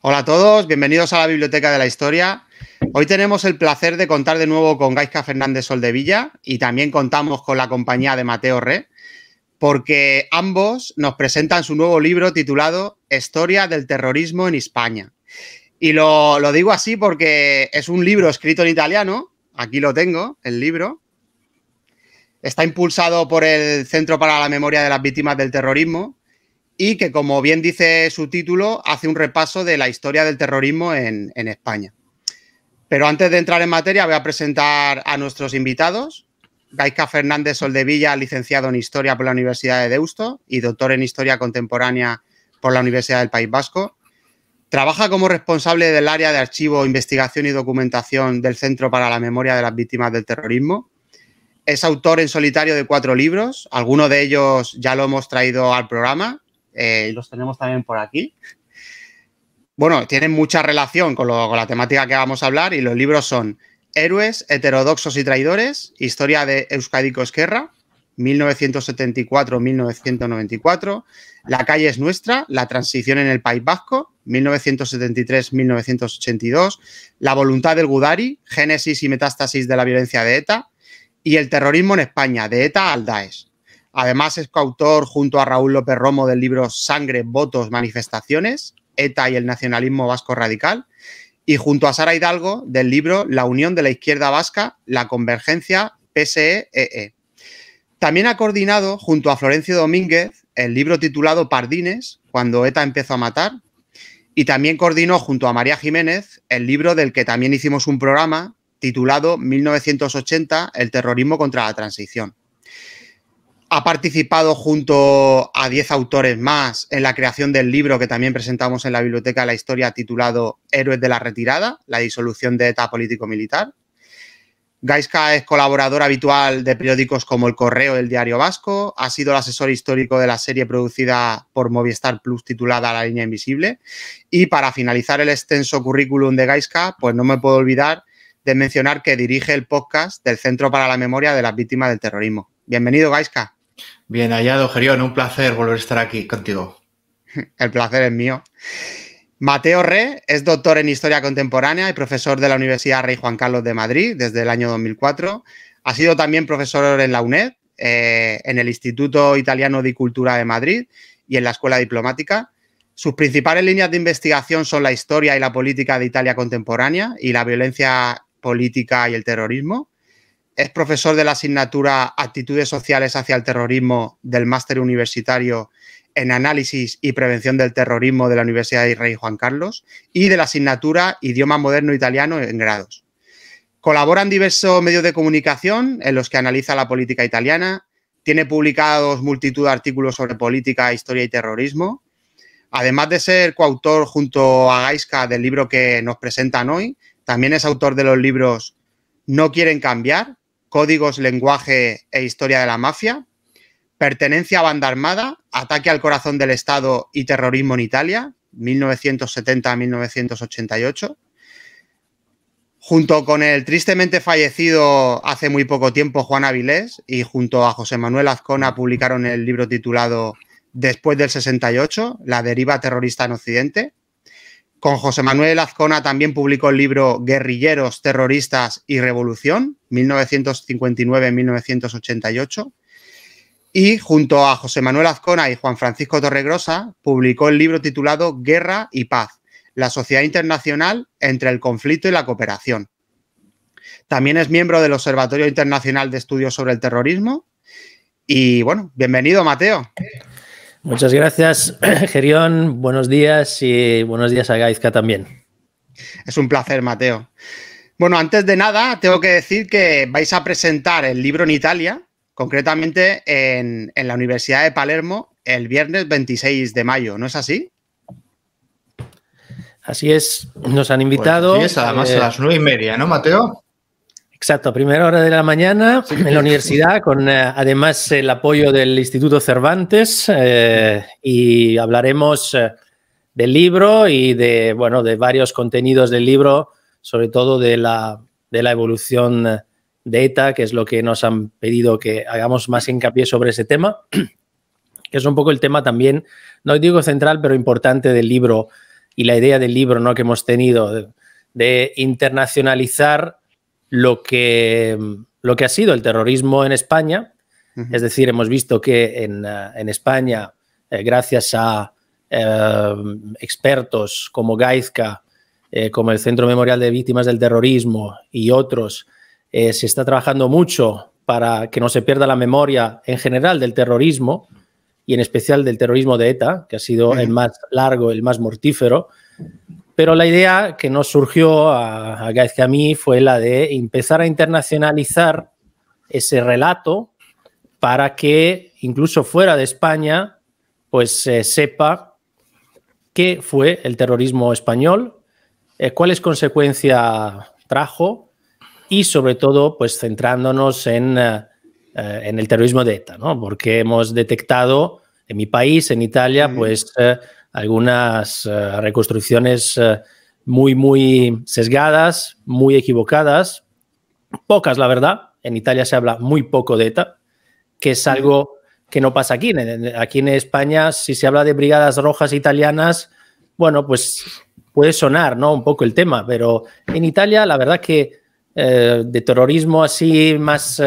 Hola a todos, bienvenidos a la Biblioteca de la Historia. Hoy tenemos el placer de contar de nuevo con Gaisca Fernández Soldevilla y también contamos con la compañía de Mateo Re, porque ambos nos presentan su nuevo libro titulado Historia del terrorismo en España. Y lo, lo digo así porque es un libro escrito en italiano, aquí lo tengo, el libro. Está impulsado por el Centro para la Memoria de las Víctimas del Terrorismo, y que, como bien dice su título, hace un repaso de la historia del terrorismo en, España. Pero antes de entrar en materia, voy a presentar a nuestros invitados. Gaisca Fernández Soldevilla, licenciado en Historia por la Universidad de Deusto y doctor en Historia Contemporánea por la Universidad del País Vasco. Trabaja como responsable del área de archivo, investigación y documentación del Centro para la Memoria de las Víctimas del Terrorismo. Es autor en solitario de cuatro libros, algunos de ellos ya lo hemos traído al programa, eh, los tenemos también por aquí. Bueno, tienen mucha relación con, la temática que vamos a hablar y los libros son Héroes, Heterodoxos y Traidores, Historia de Euskadico Esquerra, 1974-1994, La calle es nuestra, La transición en el País Vasco, 1973-1982, La voluntad del Gudari, Génesis y metástasis de la violencia de ETA, y El terrorismo en España, de ETA al Daesh, Además, es coautor junto a Raúl López Romo del libro Sangre, Votos, Manifestaciones, ETA y el Nacionalismo Vasco Radical, y junto a Sara Hidalgo del libro La Unión de la Izquierda Vasca, la Convergencia pse e. También ha coordinado junto a Florencio Domínguez el libro titulado Pardines, cuando ETA empezó a matar, y también coordinó junto a María Jiménez el libro del que también hicimos un programa titulado 1980, el terrorismo contra la transición. Ha participado junto a 10 autores más en la creación del libro que también presentamos en la Biblioteca de la Historia titulado Héroes de la Retirada, la disolución de ETA político-militar. Gaisca es colaborador habitual de periódicos como El Correo, El Diario Vasco, ha sido el asesor histórico de la serie producida por Movistar Plus titulada La Línea Invisible. Y para finalizar el extenso currículum de Gaisca, pues no me puedo olvidar de mencionar que dirige el podcast del Centro para la Memoria de las Víctimas del Terrorismo. Bienvenido, Gaisca. Bien hallado, Gerión. Un placer volver a estar aquí contigo. El placer es mío. Mateo Re es doctor en Historia Contemporánea y profesor de la Universidad Rey Juan Carlos de Madrid desde el año 2004. Ha sido también profesor en la UNED, eh, en el Instituto Italiano de Cultura de Madrid y en la Escuela Diplomática. Sus principales líneas de investigación son la historia y la política de Italia contemporánea y la violencia política y el terrorismo es profesor de la asignatura Actitudes Sociales hacia el Terrorismo del Máster Universitario en Análisis y Prevención del Terrorismo de la Universidad de Rey Juan Carlos y de la asignatura Idioma Moderno Italiano en grados. Colabora en diversos medios de comunicación en los que analiza la política italiana, tiene publicados multitud de artículos sobre política, historia y terrorismo. Además de ser coautor junto a Gaisca del libro que nos presentan hoy, también es autor de los libros No quieren cambiar, Códigos, lenguaje e historia de la mafia. Pertenencia a banda armada, ataque al corazón del Estado y terrorismo en Italia, 1970 1988. Junto con el tristemente fallecido hace muy poco tiempo Juan Avilés y junto a José Manuel Azcona publicaron el libro titulado Después del 68, la deriva terrorista en Occidente, con José Manuel Azcona también publicó el libro Guerrilleros, Terroristas y Revolución, 1959-1988. Y junto a José Manuel Azcona y Juan Francisco Torregrosa, publicó el libro titulado Guerra y Paz, la sociedad internacional entre el conflicto y la cooperación. También es miembro del Observatorio Internacional de Estudios sobre el Terrorismo. Y bueno, bienvenido, Mateo. Muchas gracias, Gerión. Buenos días y buenos días a Gaizka también. Es un placer, Mateo. Bueno, antes de nada, tengo que decir que vais a presentar el libro en Italia, concretamente en, la Universidad de Palermo, el viernes 26 de mayo, ¿no es así? Así es, nos han pues invitado. además a eh, las nueve y media, ¿no, Mateo? Exacto, primera hora de la mañana en la universidad, con eh, además el apoyo del Instituto Cervantes eh, y hablaremos eh, del libro y de, bueno, de varios contenidos del libro, sobre todo de la, de la evolución de ETA, que es lo que nos han pedido que hagamos más hincapié sobre ese tema, que es un poco el tema también, no digo central, pero importante del libro y la idea del libro ¿no? que hemos tenido de internacionalizar lo que, lo que ha sido el terrorismo en España. Es decir, hemos visto que en, eh, España, eh, gracias a eh, expertos como Gaizka, como el Centro Memorial de Víctimas del Terrorismo y otros, se está trabajando mucho para que no se pierda la memoria en general del terrorismo y en especial del terrorismo de ETA, que ha sido el más largo, el más mortífero. Pero la idea que nos surgió a, a que a mí fue la de empezar a internacionalizar ese relato para que incluso fuera de España, pues sepa qué fue el terrorismo español, eh, cuáles consecuencias trajo y sobre todo, pues centrándonos eh, eh, en, el terrorismo de ETA, ¿no? Porque hemos detectado en mi país, en Italia, pues algunas eh, reconstrucciones eh, muy, muy sesgadas, muy equivocadas, pocas, la verdad. En Italia se habla muy poco de ETA, que es algo que no pasa aquí. Aquí en España, si se habla de brigadas rojas italianas, bueno, pues puede sonar, ¿no? Un poco el tema, pero en Italia, la verdad que eh, de terrorismo así más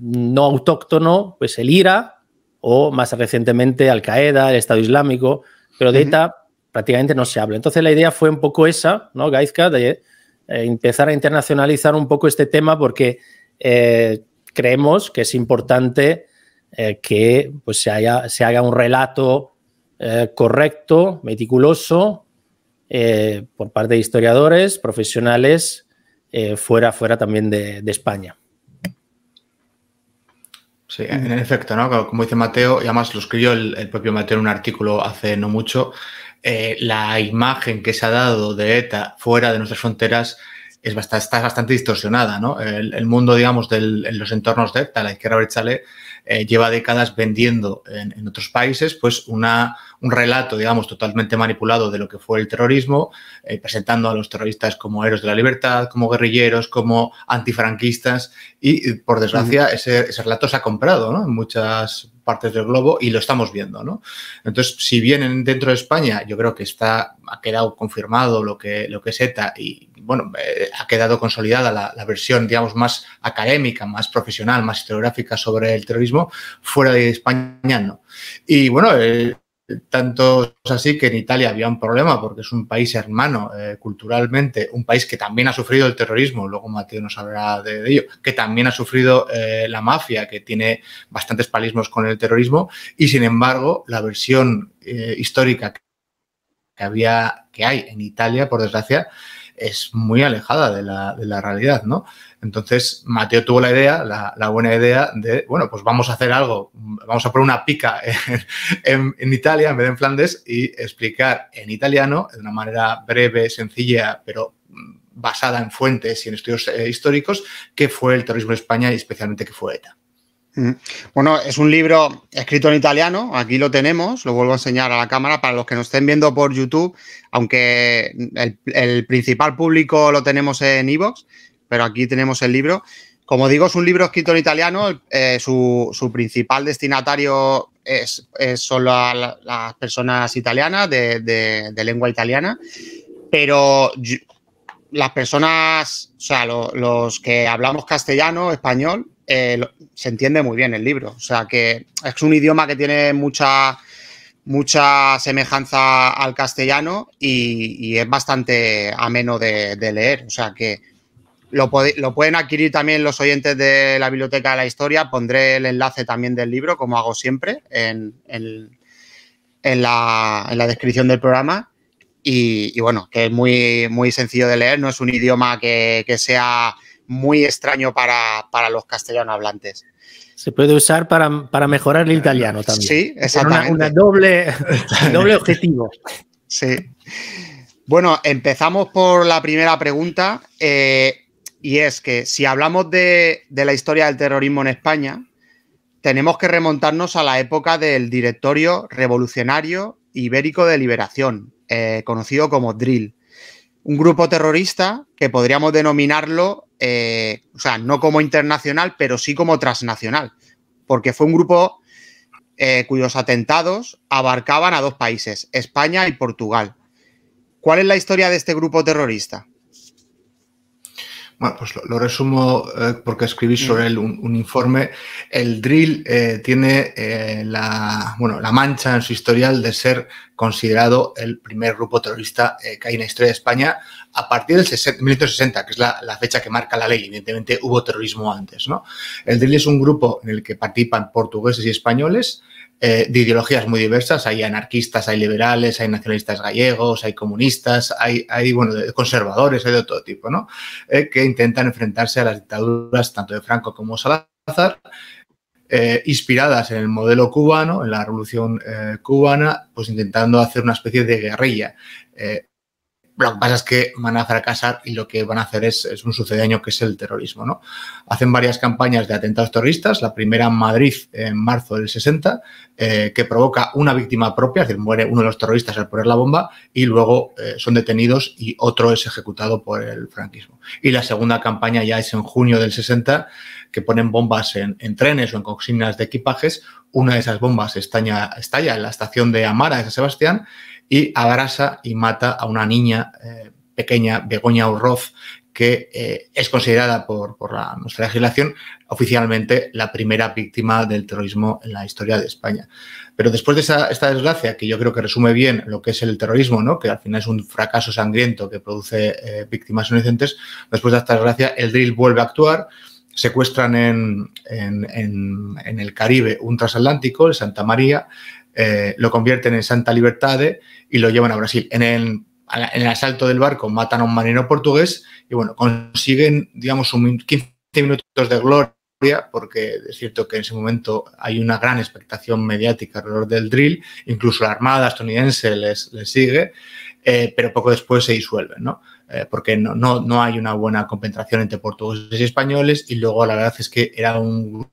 no autóctono, pues el IRA, o más recientemente Al Qaeda, el Estado Islámico, pero de ETA prácticamente no se habla. Entonces la idea fue un poco esa, ¿no, Gaizka? De eh, empezar a internacionalizar un poco este tema porque eh, creemos que es importante eh, que pues, se, haya, se, haga un relato correcto, meticuloso, por parte de historiadores, profesionales, fuera, fuera también de España. Sí, en efecto, ¿no? Como dice Mateo, y además lo escribió el, propio Mateo en un artículo hace no mucho, eh, la imagen que se ha dado de ETA fuera de nuestras fronteras es bastante, está bastante distorsionada, ¿no? El, mundo, digamos, de los entornos de ETA, la izquierda brechale, eh, lleva décadas vendiendo en, otros países, pues una, un relato, digamos, totalmente manipulado de lo que fue el terrorismo, eh, presentando a los terroristas como héroes de la libertad, como guerrilleros, como antifranquistas, y eh, por desgracia ese, relato se ha comprado en muchas partes del globo y lo estamos viendo, ¿no? Entonces, si vienen dentro de España, yo creo que está, ha quedado confirmado lo que, lo que es ETA y, bueno, eh, ha quedado consolidada la, versión, digamos, más académica, más profesional, más historiográfica sobre el terrorismo, fuera de España no. Y, bueno, eh, tanto es así que en Italia había un problema porque es un país hermano eh, culturalmente, un país que también ha sufrido el terrorismo, luego Mateo nos hablará de, ello, que también ha sufrido eh, la mafia, que tiene bastantes palismos con el terrorismo y sin embargo la versión eh, histórica que había, que hay en Italia, por desgracia, es muy alejada de la, de la realidad, ¿no? Entonces, Mateo tuvo la idea, la, buena idea de, bueno, pues vamos a hacer algo, vamos a poner una pica en, Italia en vez de en Flandes y explicar en italiano, de una manera breve, sencilla, pero mm, basada en fuentes y en estudios eh, históricos, qué fue el terrorismo en España y especialmente qué fue ETA. Mm. Bueno, es un libro escrito en italiano, aquí lo tenemos, lo vuelvo a enseñar a la cámara para los que nos estén viendo por YouTube, aunque el, principal público lo tenemos en Evox pero aquí tenemos el libro. Como digo, es un libro escrito en italiano, eh, su, principal destinatario es, es a las personas italianas, de, lengua italiana, pero las personas, o sea, los que hablamos castellano, español, eh, se entiende muy bien el libro. O sea, que es un idioma que tiene mucha, mucha semejanza al castellano y, es bastante ameno de, de leer. O sea, que lo, pueden adquirir también los oyentes de la Biblioteca de la Historia. Pondré el enlace también del libro, como hago siempre, en, en, la, descripción del programa. Y, bueno, que es muy, muy sencillo de leer, no es un idioma que, sea muy extraño para, los castellano hablantes. Se puede usar para, mejorar el italiano también. Sí, exactamente. Un doble, doble objetivo. Sí. Bueno, empezamos por la primera pregunta. Eh, y es que si hablamos de, la historia del terrorismo en España, tenemos que remontarnos a la época del Directorio Revolucionario Ibérico de Liberación, eh, conocido como Drill, Un grupo terrorista que podríamos denominarlo, eh, o sea, no como internacional, pero sí como transnacional, porque fue un grupo eh, cuyos atentados abarcaban a dos países, España y Portugal. ¿Cuál es la historia de este grupo terrorista? Bueno, pues lo, resumo eh, porque escribí mm. sobre él un, informe. El drill eh, tiene eh, la, bueno, la mancha en su historial de ser considerado el primer grupo terrorista que hay en la historia de España a partir del 1960, que es la, la, fecha que marca la ley. Evidentemente hubo terrorismo antes. ¿no? El drill es un grupo en el que participan portugueses y españoles eh, de ideologías muy diversas. Hay anarquistas, hay liberales, hay nacionalistas gallegos, hay comunistas, hay, hay bueno, conservadores, hay de todo tipo, ¿no? Eh, que intentan enfrentarse a las dictaduras tanto de Franco como Salazar. Eh, inspiradas en el modelo cubano, en la revolución cubana, pues intentando hacer una especie de guerrilla. Lo que pasa es que van a fracasar y lo que van a hacer es, un sucedaño que es el terrorismo. ¿no? Hacen varias campañas de atentados terroristas, la primera en Madrid en marzo del 60, eh, que provoca una víctima propia, es decir, muere uno de los terroristas al poner la bomba y luego eh, son detenidos y otro es ejecutado por el franquismo. Y la segunda campaña ya es en junio del 60, que ponen bombas en, trenes o en consignas de equipajes. Una de esas bombas estalla, estalla en la estación de Amara de San Sebastián y abrasa y mata a una niña eh, pequeña, Begoña Urroz, que eh, es considerada por, la, nuestra legislación oficialmente la primera víctima del terrorismo en la historia de España. Pero después de esta desgracia, que yo creo que resume bien lo que es el terrorismo, ¿no? que al final es un fracaso sangriento que produce eh, víctimas inocentes, después de esta desgracia el drill vuelve a actuar, secuestran en, en, en el Caribe un transatlántico, el Santa María, eh, lo convierten en Santa Libertade y lo llevan a Brasil. En el, en el asalto del barco matan a un marino portugués y bueno, consiguen, digamos, 15 minutos de gloria porque es cierto que en ese momento hay una gran expectación mediática alrededor del drill, incluso la Armada estadounidense les, sigue, eh, pero poco después se disuelven, ¿no? Eh, porque no, no, no, hay una buena concentración entre portugueses y españoles y luego la verdad es que era un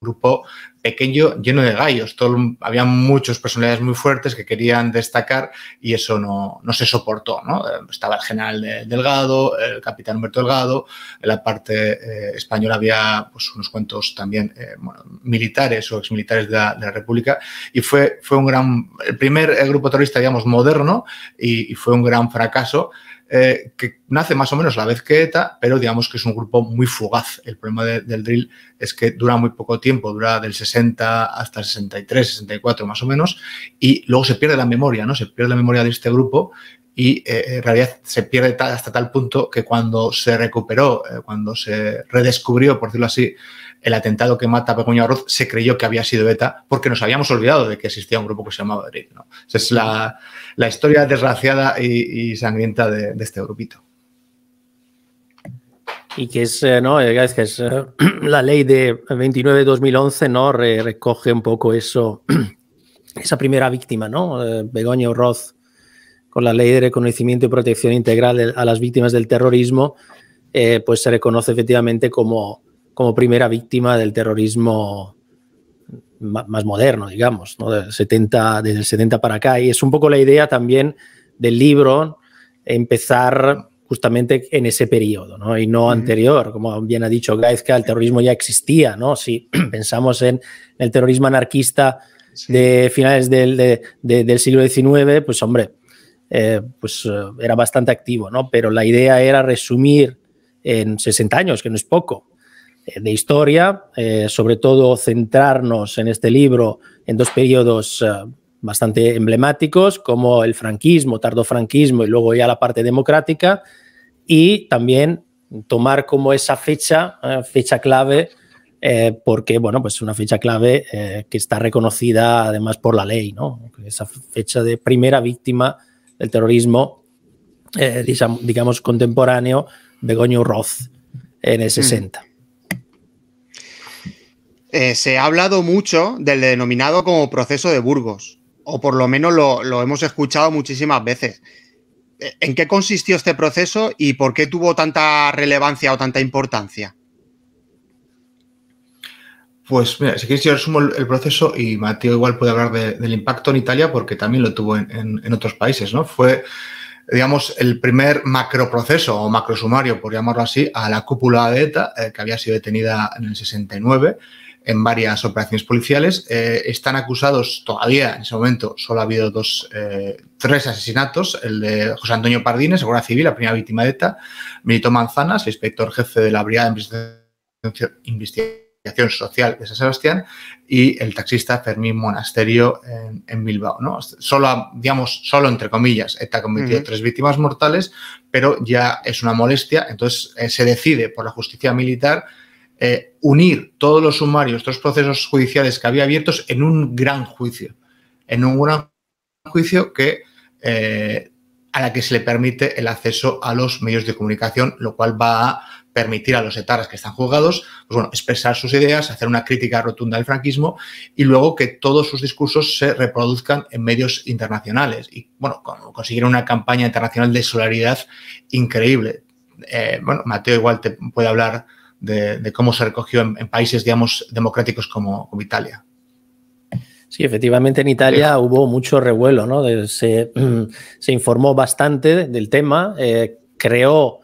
grupo pequeño, lleno de gallos. Todo, había muchos personalidades muy fuertes que querían destacar y eso no, no se soportó. ¿no? Eh, estaba el general Delgado, el capitán Humberto Delgado, en la parte eh, española había pues, unos cuantos también eh, militares o exmilitares de la, de la República y fue, fue un gran, el primer grupo terrorista, digamos, moderno y fue un gran fracaso. Eh, que nace más o menos la vez que ETA, pero digamos que es un grupo muy fugaz. El problema del drill es que dura muy poco tiempo, dura del 60 hasta el 63, 64 más o menos, y luego se pierde la memoria, ¿no? Se pierde la memoria de este grupo y eh, eh, en realidad se pierde hasta tal punto que cuando se recuperó, cuando se redescubrió, por decirlo así, el atentado que mata a Begoña Arroz se creyó que había sido ETA porque nos habíamos olvidado de que existía un grupo que se llamaba Madrid. Esa es la, historia desgraciada y, sangrienta de, este grupito. Y que es, eh, ¿no? Eh, que es, eh, la ley de 29-2011, ¿no? recoge un poco eso, esa primera víctima, ¿no? Begoña Arroz con la ley de reconocimiento y protección integral a las víctimas del terrorismo, pues se reconoce efectivamente como como primera víctima del terrorismo más moderno, digamos, ¿no? 70, desde el 70 para acá. Y es un poco la idea también del libro, empezar justamente en ese periodo, ¿no? Y no anterior, como bien ha dicho Gaizka, el terrorismo ya existía, ¿no? Si pensamos en el terrorismo anarquista de finales del, siglo XIX, pues hombre, eh, pues eh, era bastante activo, ¿no? Pero la idea era resumir en 60 años, que no es poco, de historia, eh, sobre todo centrarnos en este libro en dos periodos eh, bastante emblemáticos, como el franquismo, tardo franquismo y luego ya la parte democrática, y también tomar como esa fecha, eh, fecha clave, porque, bueno, pues una fecha clave que está reconocida además por la ley, ¿no? Esa fecha de primera víctima del terrorismo, digamos, contemporáneo, Begoño Roth, en el 60. Mm. Eh, se ha hablado mucho del denominado como proceso de Burgos, o por lo menos lo, hemos escuchado muchísimas veces. Eh, ¿En qué consistió este proceso y por qué tuvo tanta relevancia o tanta importancia? Pues mira, si quieres yo resumo el, proceso y Mateo igual puede hablar del impacto en Italia porque también lo tuvo en, otros países, ¿no? Fue, digamos, el primer macroproceso o macrosumario, por llamarlo así, a la cúpula de ETA eh, que había sido detenida en el 69 en varias operaciones policiales. Eh, están acusados todavía, en ese momento solo ha habido dos, eh, tres asesinatos, el de José Antonio Pardines, seguridad civil, la primera víctima de ETA, Milito Manzanas, inspector jefe de la Brigada de Investigación Social de San Sebastián, y el taxista Fermín Monasterio en, Bilbao. ¿no? Solo, digamos, solo entre comillas, ETA ha cometido tres víctimas mortales, pero ya es una molestia, entonces eh, se decide por la justicia militar eh, unir todos los sumarios, todos los procesos judiciales que había abiertos en un gran juicio, en un gran juicio que eh, a la que se le permite el acceso a los medios de comunicación, lo cual va a permitir a los etarras que están juzgados, pues bueno, expresar sus ideas, hacer una crítica rotunda del franquismo y luego que todos sus discursos se reproduzcan en medios internacionales y, bueno, conseguir una campaña internacional de solidaridad increíble. Eh, bueno, Mateo igual te puede hablar de, cómo se recogió en, países, digamos, democráticos como, Italia. Sí, efectivamente en Italia hubo mucho revuelo, ¿no? Se, informó bastante del tema, eh, creó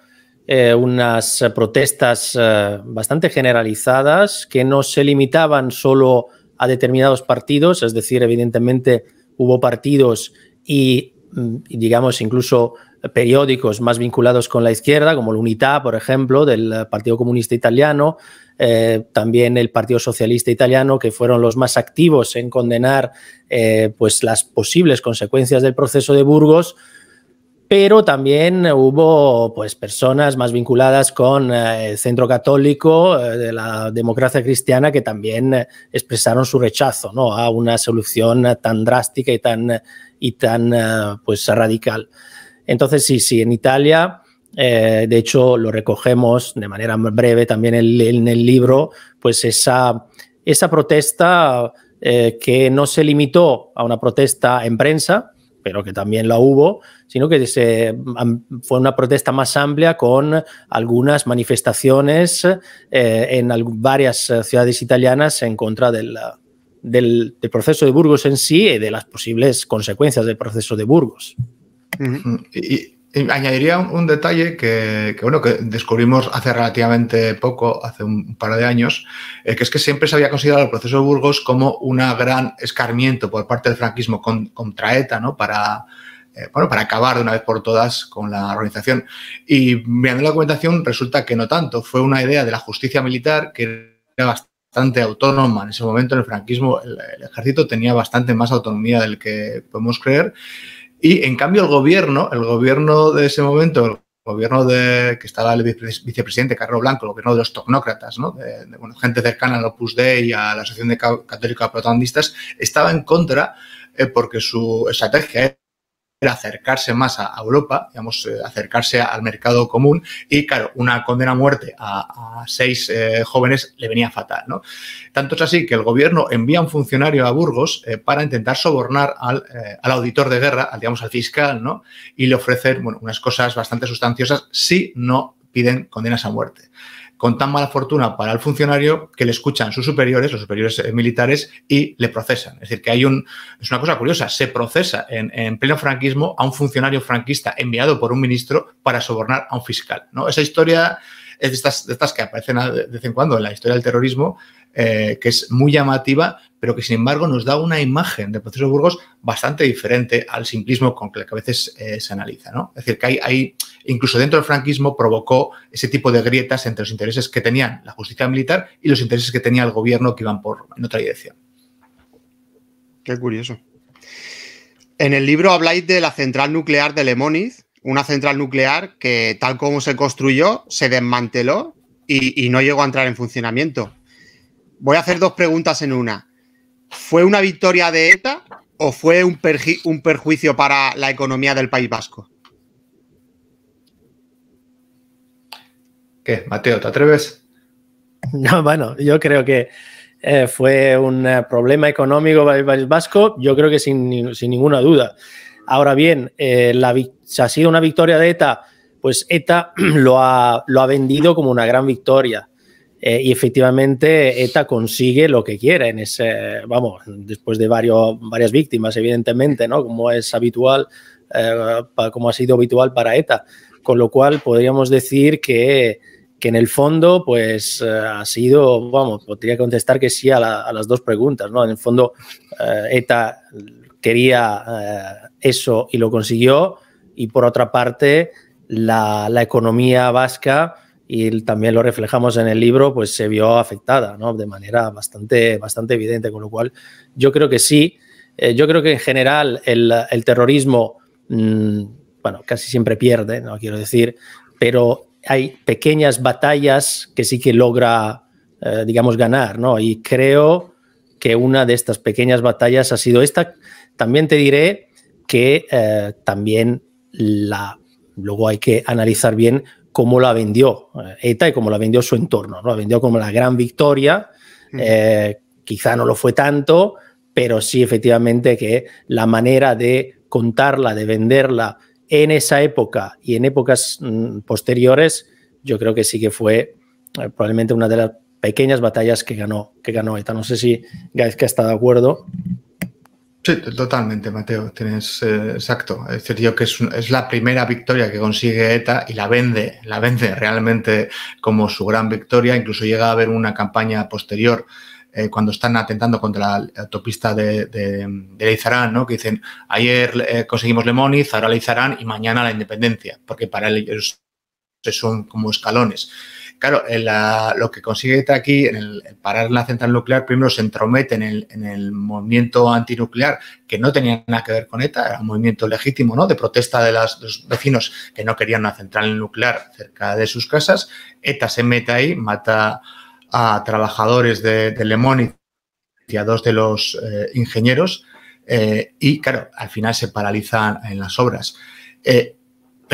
eh, unas protestas eh, bastante generalizadas que no se limitaban solo a determinados partidos, es decir, evidentemente hubo partidos y, mm, digamos, incluso periódicos más vinculados con la izquierda, como la Unità, por ejemplo, del eh, Partido Comunista Italiano, eh, también el Partido Socialista Italiano, que fueron los más activos en condenar eh, pues las posibles consecuencias del proceso de Burgos, pero también hubo pues, personas más vinculadas con el centro católico de la democracia cristiana que también expresaron su rechazo a una solución tan drástica y tan, y tan pues, radical. Entonces, sí, sí, en Italia, eh, de hecho, lo recogemos de manera breve también en, el libro, pues esa, protesta eh, que no se limitó a una protesta en prensa, pero que también la hubo, sino que fue una protesta más amplia con algunas manifestaciones eh, en varias ciudades italianas en contra del proceso de Burgos en sí y de las posibles consecuencias del proceso de Burgos. Mm, y, añadiría un, detalle que, bueno, que descubrimos hace relativamente poco, hace un par de años, eh, que es que siempre se había considerado el proceso de Burgos como un gran escarmiento por parte del franquismo contra ETA, ¿no? Para, eh, bueno, para acabar de una vez por todas con la organización. Y mirando la documentación resulta que no tanto, fue una idea de la justicia militar que era bastante autónoma. En ese momento en el franquismo el ejército tenía bastante más autonomía del que podemos creer y en cambio el gobierno, el gobierno de ese momento, el gobierno de que estaba el vicepresidente Carlos Blanco, el gobierno de los tecnócratas, ¿no? de, bueno, gente cercana al Opus Dei y a la Asociación de católicos Protagonistas, estaba en contra eh, porque su estrategia acercarse más a, Europa, digamos, eh, acercarse al mercado común y, claro, una condena a muerte a, seis eh, jóvenes le venía fatal, ¿no? Tanto es así que el gobierno envía un funcionario a Burgos eh, para intentar sobornar al, auditor de guerra, al, digamos, al fiscal, ¿no? Y le ofrecer, bueno, unas cosas bastante sustanciosas si no piden condenas a muerte con tan mala fortuna para el funcionario que le escuchan sus superiores, los superiores eh, militares, y le procesan. Es decir, que hay un. Es una cosa curiosa, se procesa en, pleno franquismo a un funcionario franquista enviado por un ministro para sobornar a un fiscal. ¿no? Esa historia es de estas, de estas que aparecen de vez en cuando en la historia del terrorismo, eh, que es muy llamativa, pero que sin embargo nos da una imagen del proceso de Burgos bastante diferente al simplismo con que a veces eh, se analiza. ¿no? Es decir, que hay, hay, incluso dentro del franquismo provocó ese tipo de grietas entre los intereses que tenían la justicia militar y los intereses que tenía el gobierno que iban por, en otra dirección. Qué curioso. En el libro habláis de la central nuclear de Lemoniz, una central nuclear que tal como se construyó, se desmanteló y, no llegó a entrar en funcionamiento. Voy a hacer dos preguntas en una. ¿Fue una victoria de ETA o fue un, perjuicio para la economía del País Vasco? ¿Qué, Mateo, te atreves? No, bueno, yo creo que eh, fue un eh, problema económico para el País Vasco, yo creo que sin ninguna duda. Ahora bien, eh, si ha sido una victoria de ETA, pues ETA lo ha, vendido como una gran victoria. Eh, y efectivamente ETA consigue lo que quiere en ese, vamos, después de varios, varias víctimas, evidentemente, ¿no? Como es habitual, eh, como ha sido habitual para ETA. Con lo cual podríamos decir que, que en el fondo, pues ha sido, vamos, podría contestar que sí a, las dos preguntas, ¿no? En el fondo, ETA quería eh, eso y lo consiguió. Y por otra parte, la, economía vasca, y también lo reflejamos en el libro, pues se vio afectada de manera bastante, bastante evidente. Con lo cual, yo creo que sí. Eh, yo creo que en general el, terrorismo, mm, bueno, casi siempre pierde, no quiero decir, pero hay pequeñas batallas que sí que logra, eh, digamos, ganar, ¿no? Y creo que una de estas pequeñas batallas ha sido esta, también te diré que eh, también la, luego hay que analizar bien cómo la vendió eh, ETA y cómo la vendió su entorno. ¿no? La vendió como la gran victoria, eh, quizá no lo fue tanto, pero sí efectivamente que la manera de contarla, de venderla en esa época y en épocas mm, posteriores, yo creo que sí que fue probablemente una de las pequeñas batallas que ganó, que ganó ETA. No sé si Gaizka está de acuerdo. Sí, totalmente, Mateo, tienes eh, exacto. Es decir, que es, la primera victoria que consigue ETA y la vende, la vende realmente como su gran victoria. Incluso llega a haber una campaña posterior eh, cuando están atentando contra la autopista de, de, Leizarán, ¿no? que dicen, ayer eh, conseguimos Lemoniz, ahora Leizarán y mañana la independencia, porque para ellos son como escalones. Claro, lo que consigue aquí, en el, parar la central nuclear, primero se entromete en el, movimiento antinuclear que no tenía nada que ver con ETA, era un movimiento legítimo, ¿no? De protesta de, los vecinos que no querían una central nuclear cerca de sus casas. ETA se mete ahí, mata a trabajadores de, de Lemón y a dos de los eh, ingenieros. Eh, y claro, al final se paralizan en las obras. Eh,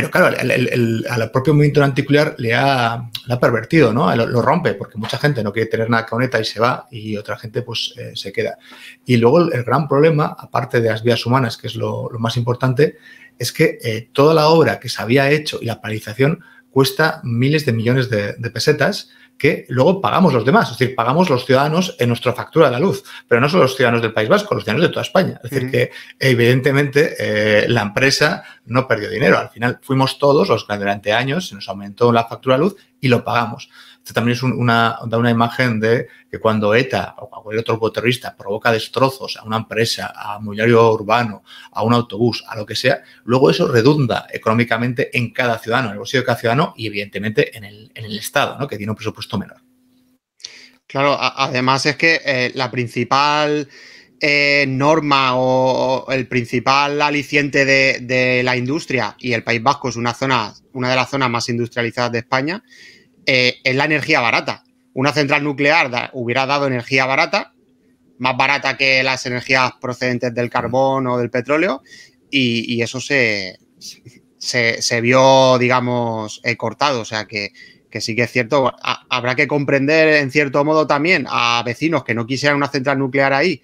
pero claro, al propio movimiento anticular le ha, pervertido, ¿no? Lo, rompe, porque mucha gente no quiere tener nada con y se va, y otra gente pues eh, se queda. Y luego el, gran problema, aparte de las vías humanas, que es lo, más importante, es que eh, toda la obra que se había hecho y la paralización cuesta miles de millones de pesetas que luego pagamos los demás, es decir, pagamos los ciudadanos en nuestra factura de la luz, pero no solo los ciudadanos del País Vasco, los ciudadanos de toda España. Es decir, que evidentemente eh, la empresa no perdió dinero, al final fuimos todos los que durante años se nos aumentó la factura de luz y lo pagamos. Esto también es una, da una imagen de que cuando ETA o cualquier otro grupo terrorista provoca destrozos a una empresa, a un mobiliario urbano, a un autobús, a lo que sea, luego eso redunda económicamente en cada ciudadano, en el bolsillo de cada ciudadano y evidentemente en el, Estado, ¿no? que tiene un presupuesto menor. Claro, además es que eh, la principal eh, norma o, el principal aliciente de, de, la industria, y el País Vasco es una zona, una de las zonas más industrializadas de España, eh, es la energía barata. Una central nuclear hubiera dado energía barata, más barata que las energías procedentes del carbón o del petróleo, y, eso se, se, vio, digamos, eh, cortado. O sea que, que, sí que es cierto, habrá que comprender en cierto modo también a vecinos que no quisieran una central nuclear ahí,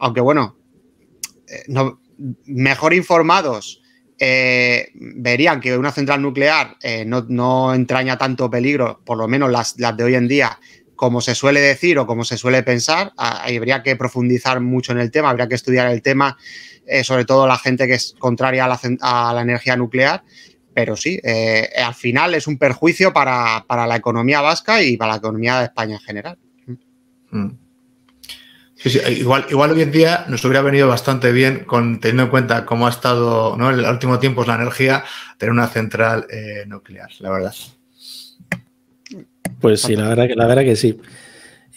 aunque bueno, eh, no, mejor informados eh, verían que una central nuclear eh, no, entraña tanto peligro, por lo menos las, de hoy en día, como se suele decir o como se suele pensar. Ah, habría que profundizar mucho en el tema, habría que estudiar el tema, eh, sobre todo la gente que es contraria a la, energía nuclear. Pero sí, al final es un perjuicio para, la economía vasca y para la economía de España en general. Mm. Eh, igual, igual hoy en día nos hubiera venido bastante bien, teniendo en cuenta cómo ha estado en el último tiempo la energía, tener una central eh, nuclear, la verdad. Pues sí, la verdad que, la verdad que sí.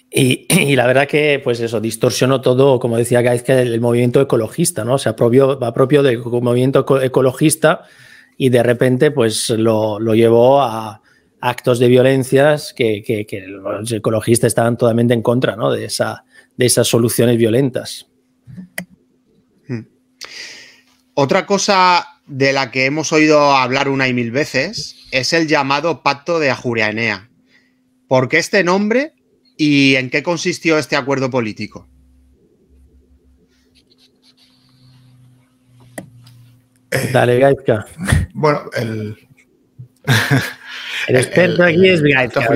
Y, la verdad que, pues eso, distorsionó todo, como decía Gaizka, que el, movimiento ecologista, ¿no? O Se va propio del movimiento ecologista y de repente, pues lo, llevó a actos de violencias que, que, los ecologistas estaban totalmente en contra, ¿no? De esa, de esas soluciones violentas. Hmm. Otra cosa de la que hemos oído hablar una y mil veces es el llamado Pacto de Ajurianea. ¿Por qué este nombre y en qué consistió este acuerdo político? Eh, Dale, Gaizka. Bueno, el. experto aquí es Gaizka.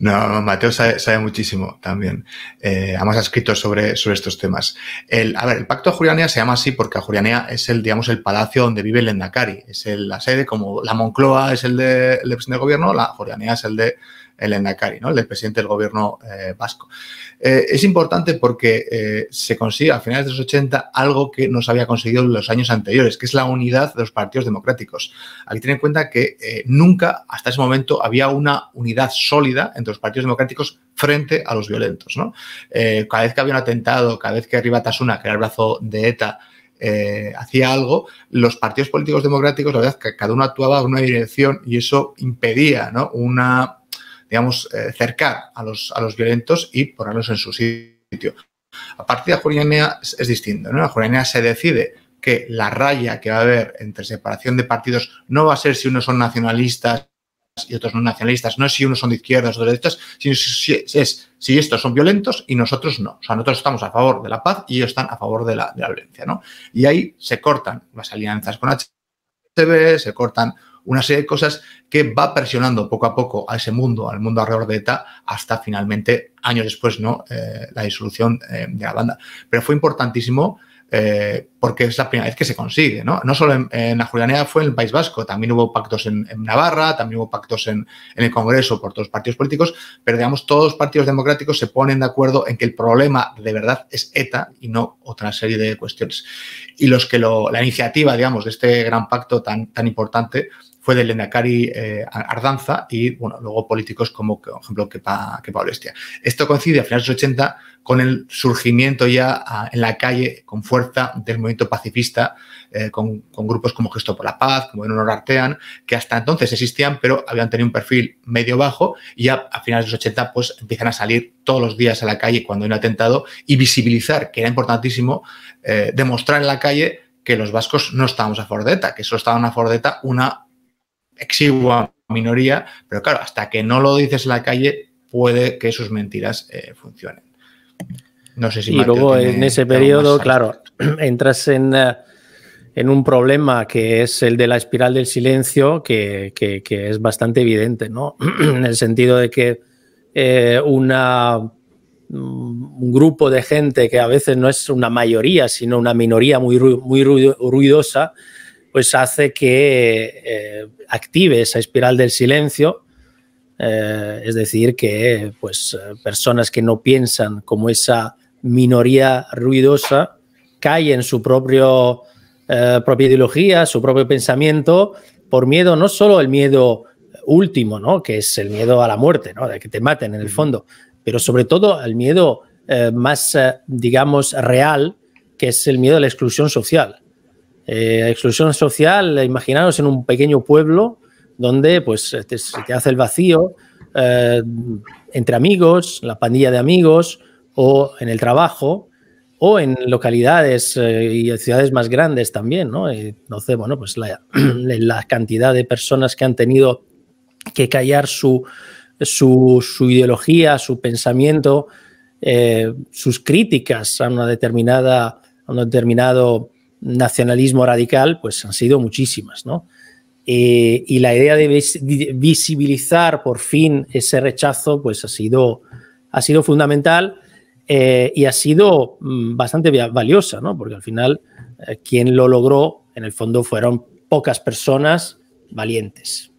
No, Mateo sabe, sabe muchísimo también. Eh, además ha escrito sobre, sobre estos temas. El, a ver, el Pacto de se llama así porque Julianea es el, digamos, el palacio donde vive el Endacari. Es la sede, como la Moncloa es el, de, el de gobierno, la Jurianía es el de el Endacari, ¿no? el presidente del gobierno eh, vasco. Eh, es importante porque eh, se consigue a finales de los 80 algo que no se había conseguido en los años anteriores, que es la unidad de los partidos democráticos. Aquí tener en cuenta que nunca hasta ese momento había una unidad sólida entre los partidos democráticos frente a los violentos. ¿no? cada vez que había un atentado, cada vez que arriba Tasuna, que era el brazo de ETA, hacía algo, los partidos políticos democráticos, la verdad, que cada uno actuaba en una dirección y eso impedía una digamos, eh, cercar a los, a los violentos y ponerlos en su sitio. A partir de Julianea es, es distinto, ¿no? La Julianea se decide que la raya que va a haber entre separación de partidos no va a ser si unos son nacionalistas y otros no nacionalistas, no es si unos son de izquierdas o de derechas, sino si, estos son violentos y nosotros no. O sea, nosotros estamos a favor de la paz y ellos están a favor de la, de la violencia, ¿no? Y ahí se cortan las alianzas con HB, se cortan una serie de cosas que va presionando poco a poco a ese mundo, al mundo alrededor de ETA, hasta finalmente, años después, ¿no? Eh, la disolución eh, de la banda. Pero fue importantísimo eh, porque es la primera vez que se consigue, ¿no? solo en, la Julianea fue en el País Vasco, también hubo pactos en, Navarra, también hubo pactos en, el Congreso por todos los partidos políticos, pero digamos, todos los partidos democráticos se ponen de acuerdo en que el problema de verdad es ETA y no otra serie de cuestiones. Y los que la iniciativa, digamos, de este gran pacto tan, tan importante fue de Lenacari eh, Ardanza y, bueno, luego políticos como, por ejemplo, Kepa, Kepa Olestia. Esto coincide a finales de los 80 con el surgimiento ya en la calle con fuerza del movimiento pacifista, eh, con, grupos como Gesto por la Paz, como En Honor Artean, que hasta entonces existían, pero habían tenido un perfil medio-bajo y ya a finales de los 80 pues empiezan a salir todos los días a la calle cuando hay un atentado y visibilizar, que era importantísimo, eh, demostrar en la calle que los vascos no estábamos a Fordeta, que solo estaban a Fordeta una exigua minoría, pero claro, hasta que no lo dices en la calle, puede que sus mentiras eh, funcionen. No sé si. Y luego en ese periodo, claro, entras eh, en, un problema que es el de la espiral del silencio, que, es bastante evidente, ¿no? en el sentido de que eh, una mm, un grupo de gente que a veces no es una mayoría, sino una minoría muy, muy ruidosa, pues hace que eh, active esa espiral del silencio, eh, es decir, que pues, eh, personas que no piensan como esa minoría ruidosa caen en su propio, propia ideología, su propio pensamiento, por miedo, no solo el miedo último, ¿no? que es el miedo a la muerte, ¿no? de que te maten en el fondo, pero sobre todo al miedo más, digamos, real, que es el miedo a la exclusión social eh, exclusión social, imaginaros en un pequeño pueblo donde pues te, este, te hace el vacío eh, entre amigos, la pandilla de amigos o en el trabajo o en localidades eh, y ciudades más grandes también, ¿no? Entonces, bueno, pues la, cantidad de personas que han tenido que callar su, su, ideología, su pensamiento, sus críticas a una determinada, a un determinado nacionalismo radical, pues han sido muchísimas, ¿no? Eh, y la idea de visibilizar por fin ese rechazo, pues ha sido, ha sido fundamental eh, y ha sido mm, bastante valiosa, ¿no? Porque al final eh, quien lo logró, en el fondo, fueron pocas personas valientes.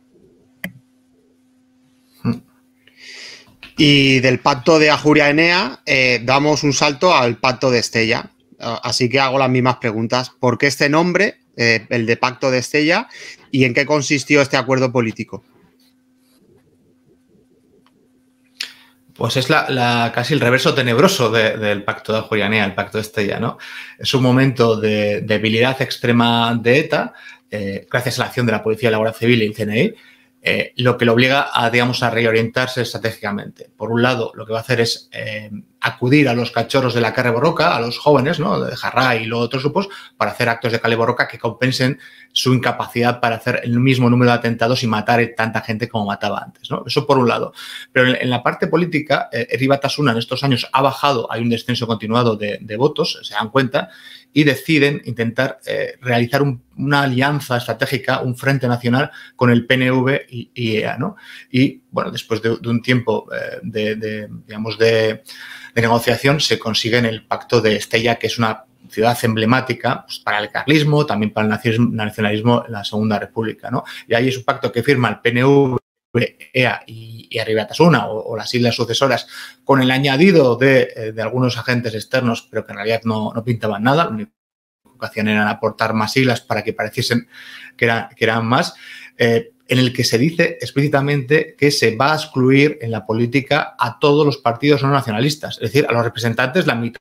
Y del pacto de Ajuria-Enea damos un salto al pacto de Estella, Ah, así que hago las mismas preguntas. ¿Por qué este nombre, eh, el de Pacto de Estella, y en qué consistió este acuerdo político? Pues es la, casi el reverso tenebroso del pacto de Julianea, el pacto de Estella, ¿no? Es un momento de debilidad extrema de ETA, eh, gracias a la acción de la Policía, la Guardia Civil y el CNI, eh, lo que lo obliga a, digamos, a reorientarse estratégicamente. Por un lado, lo que va a hacer es eh, acudir a los cachorros de la carne borroca, a los jóvenes, ¿no? De Jarrá y los otros grupos, para hacer actos de calle borroca que compensen su incapacidad para hacer el mismo número de atentados y matar tanta gente como mataba antes, ¿no? Eso por un lado. Pero en, la parte política, eh, en estos años ha bajado, hay un descenso continuado de, de votos, se dan cuenta, y deciden intentar eh, realizar una alianza estratégica, un frente nacional con el PNV y, EA. ¿no? Y bueno, después de, un tiempo eh, de, digamos, de, negociación se consigue en el pacto de Estella, que es una ciudad emblemática pues, para el carlismo, también para el nacionalismo en la Segunda República. ¿no? Y ahí es un pacto que firma el PNV EA y, y Tasuna, o, las islas sucesoras, con el añadido de, eh, algunos agentes externos, pero que en realidad no, pintaban nada, lo único que hacían era aportar más islas para que pareciesen que, eran más, eh, en el que se dice explícitamente que se va a excluir en la política a todos los partidos no nacionalistas, es decir, a los representantes, la mitad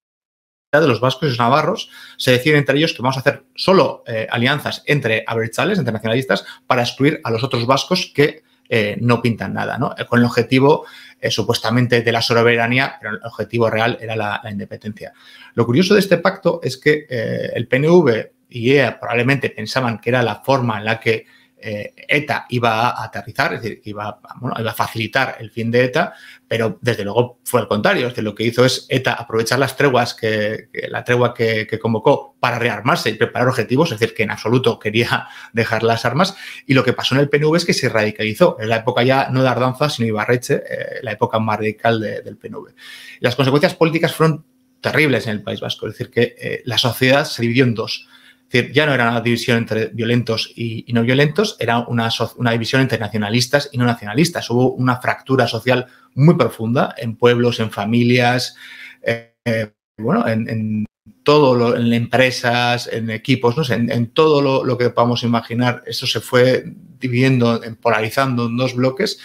de los vascos y los navarros, se deciden entre ellos que vamos a hacer solo eh, alianzas entre abertzales, entre nacionalistas, para excluir a los otros vascos que eh, no pintan nada, ¿no? Eh, con el objetivo eh, supuestamente de la soberanía, pero el objetivo real era la, independencia. Lo curioso de este pacto es que el PNV y EA probablemente pensaban que era la forma en la que eh, ETA iba a aterrizar, es decir, iba, a facilitar el fin de ETA, pero desde luego fue al contrario. Es lo que hizo es ETA aprovechar las treguas que, la tregua que, convocó para rearmarse y preparar objetivos, es decir, que en absoluto quería dejar las armas. Y lo que pasó en el PNV es que se radicalizó. En la época ya no de Ardanza, sino Ibarreche, eh, la época más radical del PNV. Las consecuencias políticas fueron terribles en el País Vasco, es decir, que eh, la sociedad se dividió en dos es decir, ya no era una división entre violentos y, no violentos, era una, una, división entre nacionalistas y no nacionalistas. Hubo una fractura social muy profunda en pueblos, en familias, eh, eh, bueno, en, todo en empresas, en equipos, en, todo lo, lo, que podamos imaginar. Eso se fue dividiendo, polarizando en dos bloques.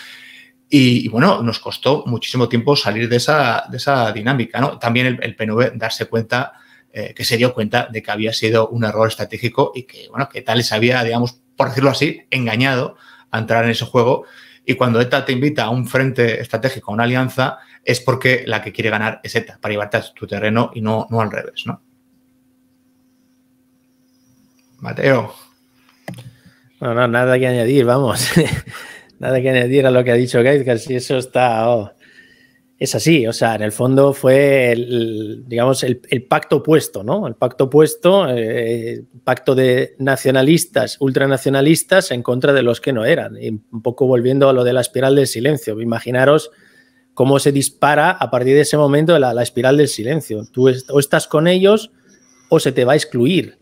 Y, bueno, nos costó muchísimo tiempo salir de esa, de esa dinámica. También el, el PNV darse cuenta eh, que se dio cuenta de que había sido un error estratégico y que, bueno, que tal les había, digamos, por decirlo así, engañado a entrar en ese juego. Y cuando ETA te invita a un frente estratégico, a una alianza, es porque la que quiere ganar es ETA, para llevarte a tu terreno y no, no al revés, ¿no? Mateo. No, no, nada que añadir, vamos. nada que añadir a lo que ha dicho Gaizkar, si eso está... Oh es así, o sea, en el fondo fue, el, digamos, el, pacto opuesto, ¿no? El pacto opuesto, eh, pacto de nacionalistas, ultranacionalistas en contra de los que no eran. un poco volviendo a lo de la espiral del silencio. Imaginaros cómo se dispara a partir de ese momento la, espiral del silencio. Tú o estás con ellos o se te va a excluir.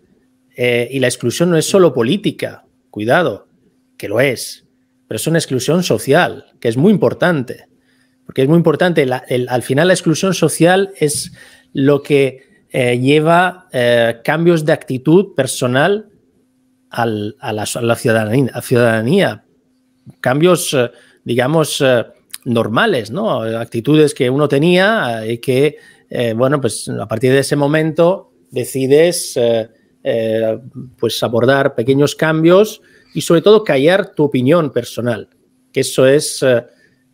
Eh, y la exclusión no es solo política, cuidado, que lo es, pero es una exclusión social, que es muy importante porque es muy importante. al final la exclusión social es lo que eh, lleva eh, cambios de actitud personal a, la, ciudadanía, cambios, eh, digamos, normales, actitudes que uno tenía y que, bueno, pues a partir de ese momento decides... pues abordar pequeños cambios y sobre todo callar tu opinión personal, que eso es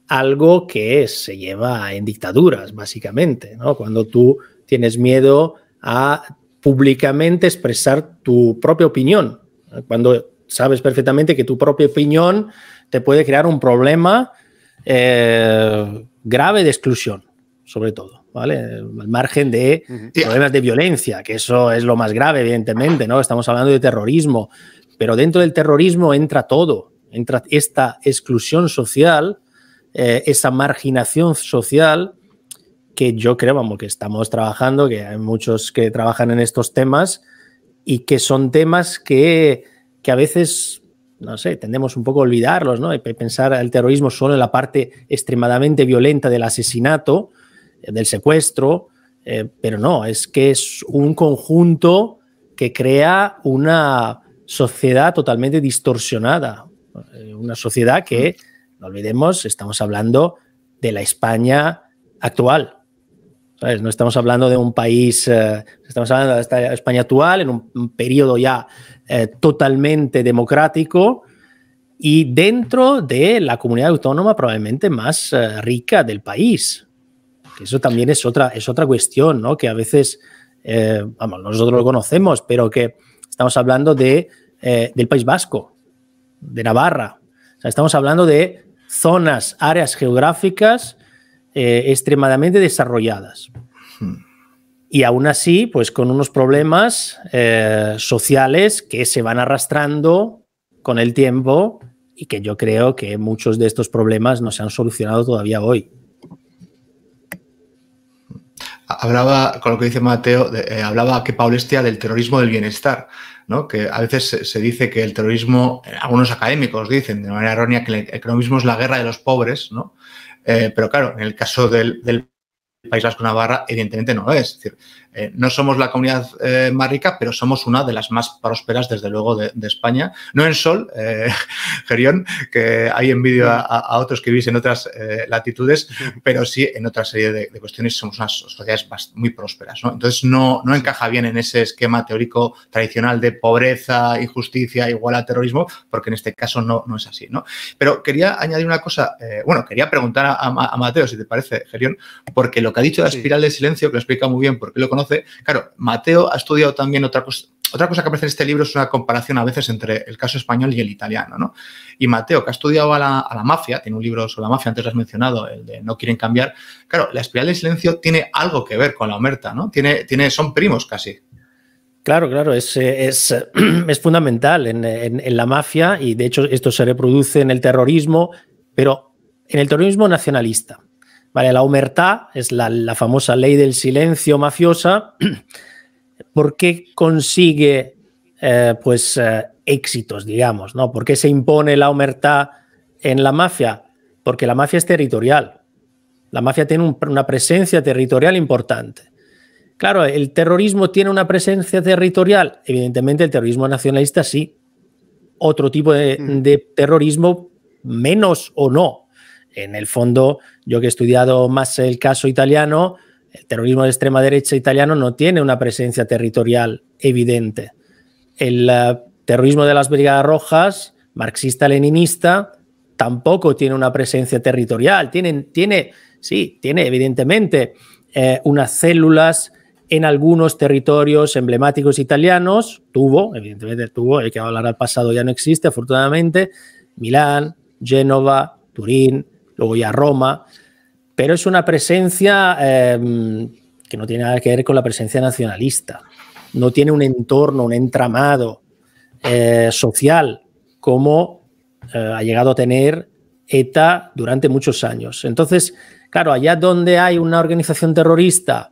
algo que se lleva en dictaduras, básicamente, ¿no? Cuando tú tienes miedo a públicamente expresar tu propia opinión, cuando sabes perfectamente que tu propia opinión te puede crear un problema eh, grave de exclusión, sobre todo, ¿vale? Al margen de problemas de violencia, que eso es lo más grave, evidentemente, ¿no? Estamos hablando de terrorismo, pero dentro del terrorismo entra todo, entra esta exclusión social eh, esa marginación social que yo creo, vamos, que estamos trabajando, que hay muchos que trabajan en estos temas y que son temas que, que a veces, no sé, tendemos un poco a olvidarlos, ¿no? pensar el terrorismo solo en la parte extremadamente violenta del asesinato, eh, del secuestro, eh, pero no, es que es un conjunto que crea una sociedad totalmente distorsionada, una sociedad que... Mm. No olvidemos, estamos hablando de la España actual. No estamos hablando de un país, eh, estamos hablando de la España actual, en un, periodo ya eh, totalmente democrático y dentro de la comunidad autónoma probablemente más eh, rica del país. eso también es otra, es otra cuestión, ¿no? Que a veces, vamos, nosotros lo conocemos, pero que estamos hablando de, del País Vasco, de Navarra. estamos hablando de zonas, áreas geográficas eh, extremadamente desarrolladas. Y aún así, pues con unos problemas eh, sociales que se van arrastrando con el tiempo y que yo creo que muchos de estos problemas no se han solucionado todavía hoy hablaba, con lo que dice Mateo, eh, hablaba que Paulestia del terrorismo del bienestar, ¿no? que a veces se, dice que el terrorismo, eh, algunos académicos dicen de manera errónea que el economismo es la guerra de los pobres, ¿no? Eh, pero claro, en el caso del, País Vasco Navarra, evidentemente no lo es. Eh, no somos la comunidad eh, más rica, pero somos una de las más prósperas, desde luego, de, España. No en sol, eh, Gerión, que hay envidio a, otros que vivís en otras latitudes, pero sí en otra serie de, cuestiones somos unas sociedades muy prósperas. Entonces, no, no encaja bien en ese esquema teórico tradicional de pobreza, injusticia, igual a terrorismo, porque en este caso no, no es así. ¿no? Pero quería añadir una cosa, bueno, quería preguntar a, Mateo, si te parece, Gerión, porque lo que ha dicho de la espiral de silencio, que lo explica muy bien porque lo conoce, claro, Mateo ha estudiado también otra cosa. Otra cosa que aparece en este libro es una comparación a veces entre el caso español y el italiano, ¿no? Y Mateo, que ha estudiado a la, mafia, tiene un libro sobre la mafia, antes lo has mencionado, el de No quieren cambiar. Claro, la espiral del silencio tiene algo que ver con la omerta, ¿no? Tiene, tiene, son primos casi. Claro, claro, es, es, es fundamental en, en la mafia y de hecho esto se reproduce en el terrorismo, pero en el terrorismo nacionalista. Vale, la omertá es la, famosa ley del silencio mafiosa. ¿Por qué consigue eh, pues, eh, éxitos, digamos? ¿no? ¿Por qué se impone la omertá en la mafia? Porque la mafia es territorial. La mafia tiene una presencia territorial importante. Claro, el terrorismo tiene una presencia territorial. Evidentemente, el terrorismo nacionalista sí. Otro tipo de terrorismo, menos o no en el fondo, yo que he estudiado más el caso italiano, el terrorismo de extrema derecha italiano no tiene una presencia territorial evidente. El eh, terrorismo de las Brigadas Rojas, marxista-leninista, tampoco tiene una presencia territorial. Tienen, tiene, sí, tiene evidentemente eh, unas células en algunos territorios emblemáticos italianos, tuvo, evidentemente tuvo, hay que hablar al pasado, ya no existe, afortunadamente, Milán, Génova, Turín, luego a Roma, pero es una presencia em, que no tiene nada que ver con la presencia nacionalista. No tiene un entorno, un entramado eh, social como eh, ha llegado a tener ETA durante muchos años. Entonces, claro, allá donde hay una organización terrorista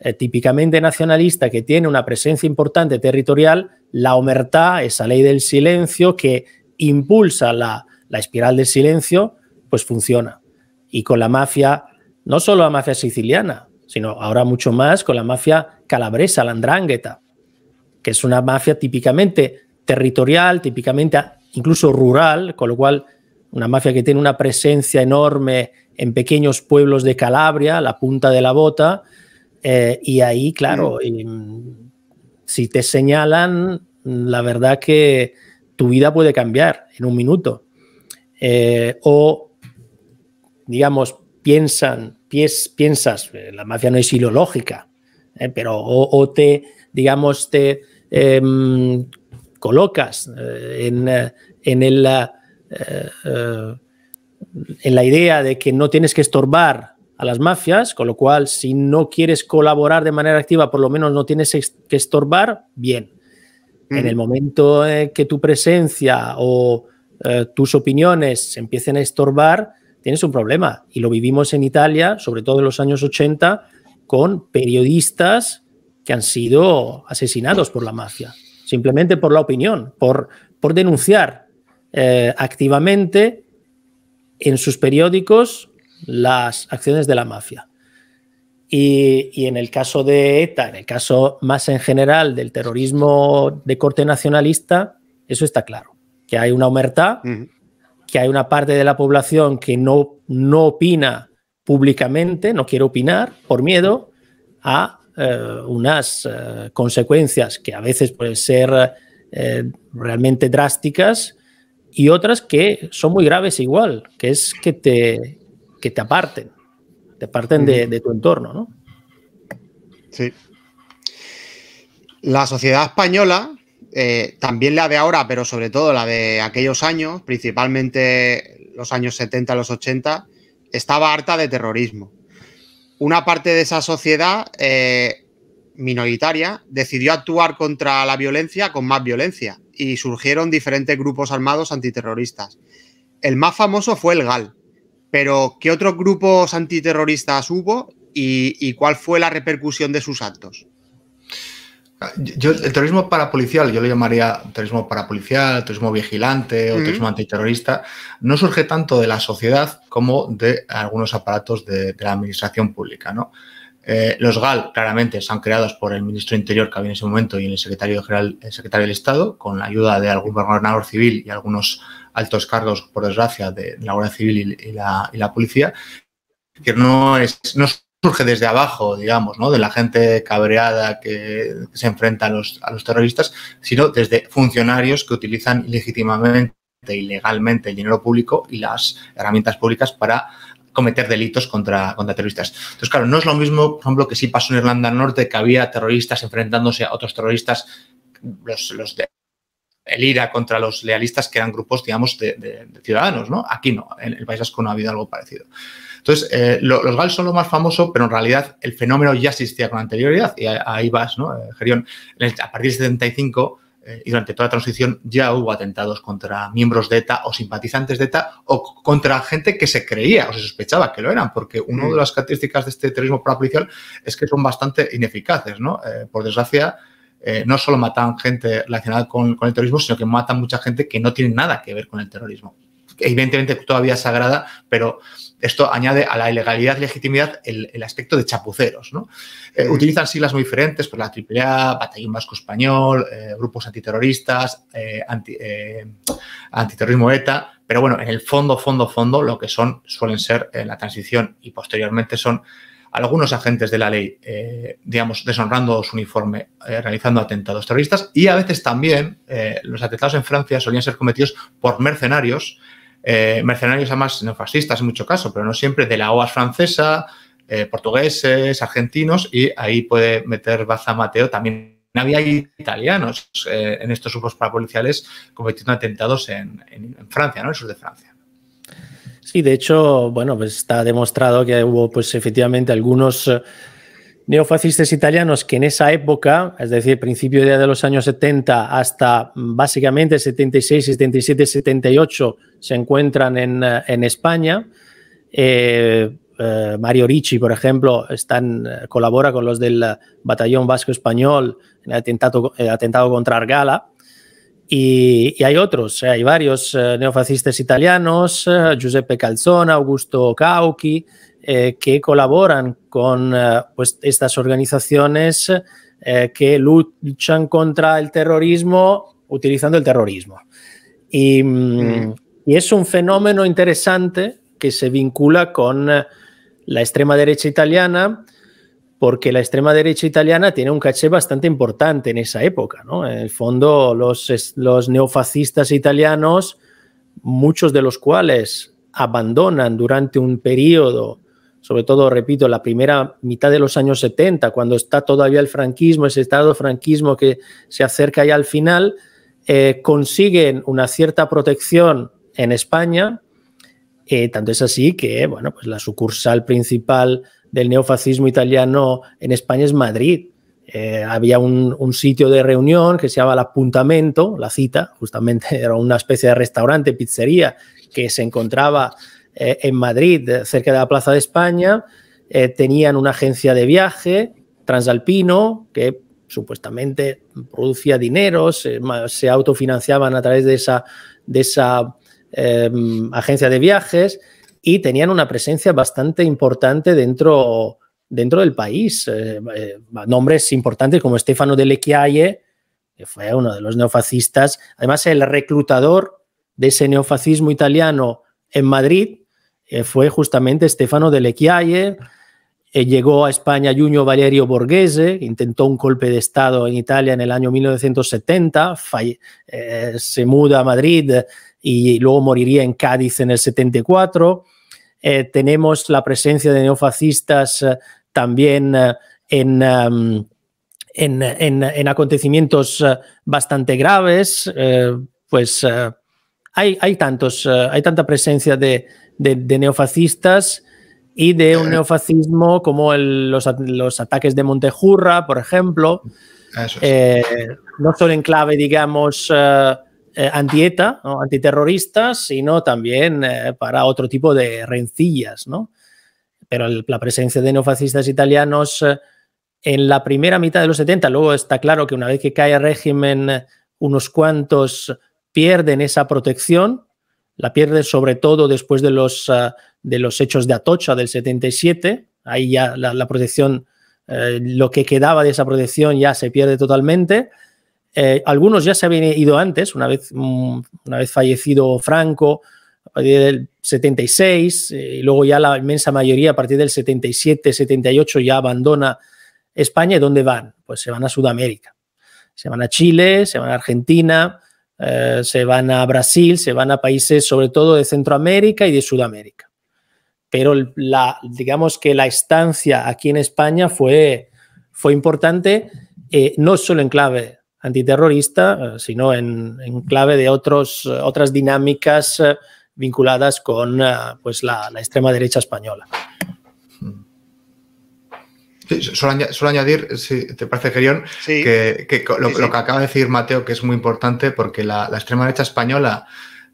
eh, típicamente nacionalista que tiene una presencia importante territorial, la omertá, esa ley del silencio que impulsa la, la espiral del silencio, pues funciona. Y con la mafia, no solo la mafia siciliana, sino ahora mucho más con la mafia calabresa, la andrangheta, que es una mafia típicamente territorial, típicamente incluso rural, con lo cual una mafia que tiene una presencia enorme en pequeños pueblos de Calabria, la punta de la bota, eh, y ahí, claro, mm. si te señalan, la verdad que tu vida puede cambiar en un minuto. Eh, o digamos, piensan, piensas, eh, la mafia no es ilológica, eh, pero o, te, digamos, te em, colocas eh, en, en, el, en la idea de que no tienes que estorbar a las mafias, con lo cual si no quieres colaborar de manera activa, por lo menos no tienes que estorbar, bien. En mm. el momento que tu presencia o tus opiniones se empiecen a estorbar, tienes un problema. Y lo vivimos en Italia, sobre todo en los años 80, con periodistas que han sido asesinados por la mafia, simplemente por la opinión, por, por denunciar eh, activamente en sus periódicos las acciones de la mafia. Y, en el caso de ETA, en el caso más en general del terrorismo de corte nacionalista, eso está claro, que hay una humertad que hay una parte de la población que no, no opina públicamente, no quiere opinar por miedo a eh, unas eh, consecuencias que a veces pueden ser eh, realmente drásticas y otras que son muy graves igual, que es que te, que te aparten, te aparten de, tu entorno. Sí. La sociedad española eh, también la de ahora, pero sobre todo la de aquellos años, principalmente los años 70, los 80, estaba harta de terrorismo. Una parte de esa sociedad eh, minoritaria decidió actuar contra la violencia con más violencia y surgieron diferentes grupos armados antiterroristas. El más famoso fue el GAL, pero ¿qué otros grupos antiterroristas hubo y cuál fue la repercusión de sus actos? Ah, yo, el terrorismo parapolicial, yo lo llamaría terrorismo parapolicial, terrorismo vigilante o turismo mm. terrorismo antiterrorista, no surge tanto de la sociedad como de algunos aparatos de, la administración pública. ¿no? Eh, los GAL claramente son creados por el ministro interior que había en ese momento y el secretario general, el secretario del Estado, con la ayuda de algún gobernador civil y algunos altos cargos, por desgracia, de, la Guardia Civil y, la, y la policía, que no es, no surge desde abajo, digamos, ¿no? De la gente cabreada que, se enfrenta a los, terroristas, sino desde funcionarios que utilizan ilegítimamente ilegalmente el dinero público y las herramientas públicas para cometer delitos contra, contra terroristas. Entonces, claro, no es lo mismo, por ejemplo, que sí pasó en Irlanda Norte, que había terroristas enfrentándose a otros terroristas, los, los de el IRA contra los lealistas, que eran grupos, digamos, de, de ciudadanos, ¿no? Aquí no, en el País Vasco no ha habido algo parecido. Entonces, eh, los GAL son lo más famoso, pero en realidad el fenómeno ya existía con anterioridad y ahí vas, ¿no? Eh, Gerión, a partir del 75 eh, y durante toda la transición ya hubo atentados contra miembros de ETA o simpatizantes de ETA o contra gente que se creía o se sospechaba que lo eran, porque una de mm. las características de este terrorismo policial es que son bastante ineficaces, ¿no? Eh, por desgracia, no solo matan gente relacionada con, el terrorismo, sino que matan mucha gente que no tiene nada que ver con el terrorismo. Evidentemente todavía sagrada, pero esto añade a la ilegalidad y legitimidad el, aspecto de chapuceros. Eh, mm. utilizan siglas muy diferentes, por pues la AAA, Batallón Vasco Español, eh, grupos antiterroristas, eh, antiterrorismo ETA, pero bueno, en el fondo, fondo, fondo, lo que son suelen ser en la transición y posteriormente son algunos agentes de la ley, digamos, deshonrando su uniforme, realizando atentados terroristas y a veces también los atentados en Francia solían ser cometidos por mercenarios eh, mercenarios además neofascistas en mucho caso, pero no siempre, de la OAS francesa, eh, portugueses, argentinos, y ahí puede meter Baza Mateo también. Había italianos eh, en estos grupos policiales cometiendo atentados en, Francia, ¿no? En el sur de Francia. Sí, de hecho, bueno, pues está demostrado que hubo, pues efectivamente, algunos neofascistas italianos que en esa época, es decir, principio de los años 70 hasta mm, básicamente 76, 77, 78, se encuentran en, eh, España. Eh, eh, Mario Ricci, por ejemplo, están, colabora con los del Batallón Vasco Español en el atentado, contra Argala. Y, hay otros, hay varios neofascistas italianos, Giuseppe Calzona, Augusto Cauchi, eh, que colaboran con eh, pues, estas organizaciones eh, que luchan contra el terrorismo utilizando el terrorismo. Y, mm, mm. es un fenómeno interesante que se vincula con la extrema derecha italiana, porque la extrema derecha italiana tiene un caché bastante importante en esa época. En el fondo, los, los neofascistas italianos, muchos de los cuales abandonan durante un periodo sobre todo, repito, la primera mitad de los años 70, cuando está todavía el franquismo, ese estado franquismo que se acerca ya al final, eh, consiguen una cierta protección en España, eh, tanto es así que, bueno, pues la sucursal principal del neofascismo italiano en España es Madrid. Eh, había un, un, sitio de reunión que se llamaba el apuntamento, la cita, justamente era una especie de restaurante, pizzería, que se encontraba eh, en Madrid, eh, cerca de la Plaza de España, eh, tenían una agencia de viaje, Transalpino, que supuestamente producía dinero, se, autofinanciaban a través de esa, de esa em, agencia de viajes y tenían una presencia bastante importante dentro, dentro del país. nombres importantes como Stefano de Lechiaie, que fue uno de los neofascistas, además el reclutador de ese neofascismo italiano en Madrid, eh, fue justamente Stefano de eh, llegó a España Junio Valerio Borghese, intentó un golpe de Estado en Italia en el año 1970, eh, se muda a Madrid y luego moriría en Cádiz en el 74. tenemos la presencia de neofascistas también em, en, en, en, acontecimientos bastante graves, pues hay, tantos, eh, hay tanta presencia de, neofascistas y de un eh. neofascismo como los, ataques de Montejurra, por ejemplo, eh, no solo en clave, digamos, anti-ETA, antieta, antiterroristas, sino también para otro tipo de rencillas, ¿no? Pero la presencia de neofascistas italianos en la primera mitad de los 70, luego está claro que una vez que cae el régimen, unos cuantos pierden esa protección, la pierden sobre todo después de los, ah, de los hechos de Atocha del 77, ahí ya la, protección, eh, lo que quedaba de esa protección ya se pierde totalmente. Eh, algunos ya se habían ido antes, una vez, mm, una vez fallecido Franco, a partir del 76, eh, y luego ya la inmensa mayoría a partir del 77, 78 ya abandona España. ¿Y dónde van? Pues se van a Sudamérica. Se van a Chile, se van a Argentina, eh, se van a Brasil, se van a países sobre todo de Centroamérica y de Sudamérica. Pero digamos que la estancia aquí en España fue, importante, eh, no solo en clave antiterrorista, eh, sino en, clave de otros, otras dinámicas vinculadas con pues la extrema derecha española. Solo, añadir, si te parece, Gerión, que, lo, que acaba de decir Mateo, que es muy importante, porque la, extrema derecha española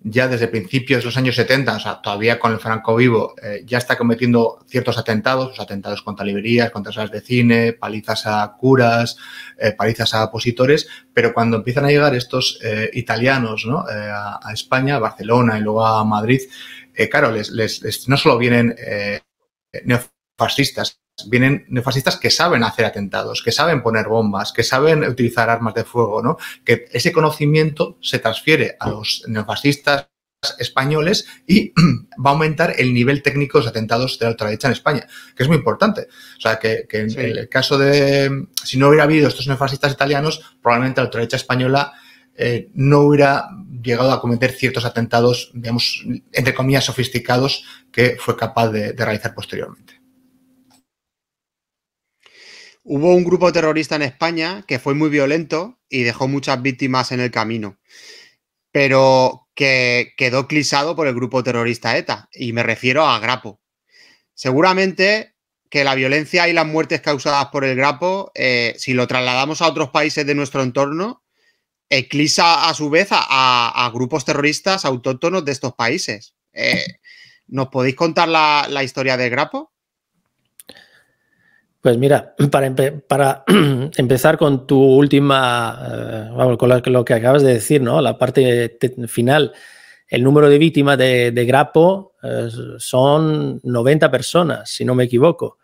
ya desde principios de los años 70, o sea, todavía con el Franco vivo, eh, ya está cometiendo ciertos atentados, los atentados contra librerías, contra salas de cine, palizas a curas, eh, palizas a opositores, pero cuando empiezan a llegar estos eh, italianos ¿no? a, España, a Barcelona y luego a Madrid, claro, les, no solo vienen neofascistas, vienen neofascistas que saben hacer atentados, que saben poner bombas, que saben utilizar armas de fuego, ¿no? Que ese conocimiento se transfiere a los neofascistas españoles y va a aumentar el nivel técnico de los atentados de la ultraderecha en España, que es muy importante. O sea, que, en el caso de, si no hubiera habido estos neofascistas italianos, probablemente la ultraderecha española eh, no hubiera llegado a cometer ciertos atentados, digamos, entre comillas, sofisticados que fue capaz de realizar posteriormente. Hubo un grupo terrorista en España que fue muy violento y dejó muchas víctimas en el camino, pero que quedó clisado por el grupo terrorista ETA, y me refiero a Grapo. Seguramente que la violencia y las muertes causadas por el Grapo, eh, si lo trasladamos a otros países de nuestro entorno, eclisa a su vez a, grupos terroristas autóctonos de estos países. Eh, ¿Nos podéis contar la, la historia del Grapo? Pues mira, para, empezar con tu última, eh, vamos, con lo, que acabas de decir, ¿no? La parte final, el número de víctimas de, Grapo eh, son 90 personas, si no me equivoco.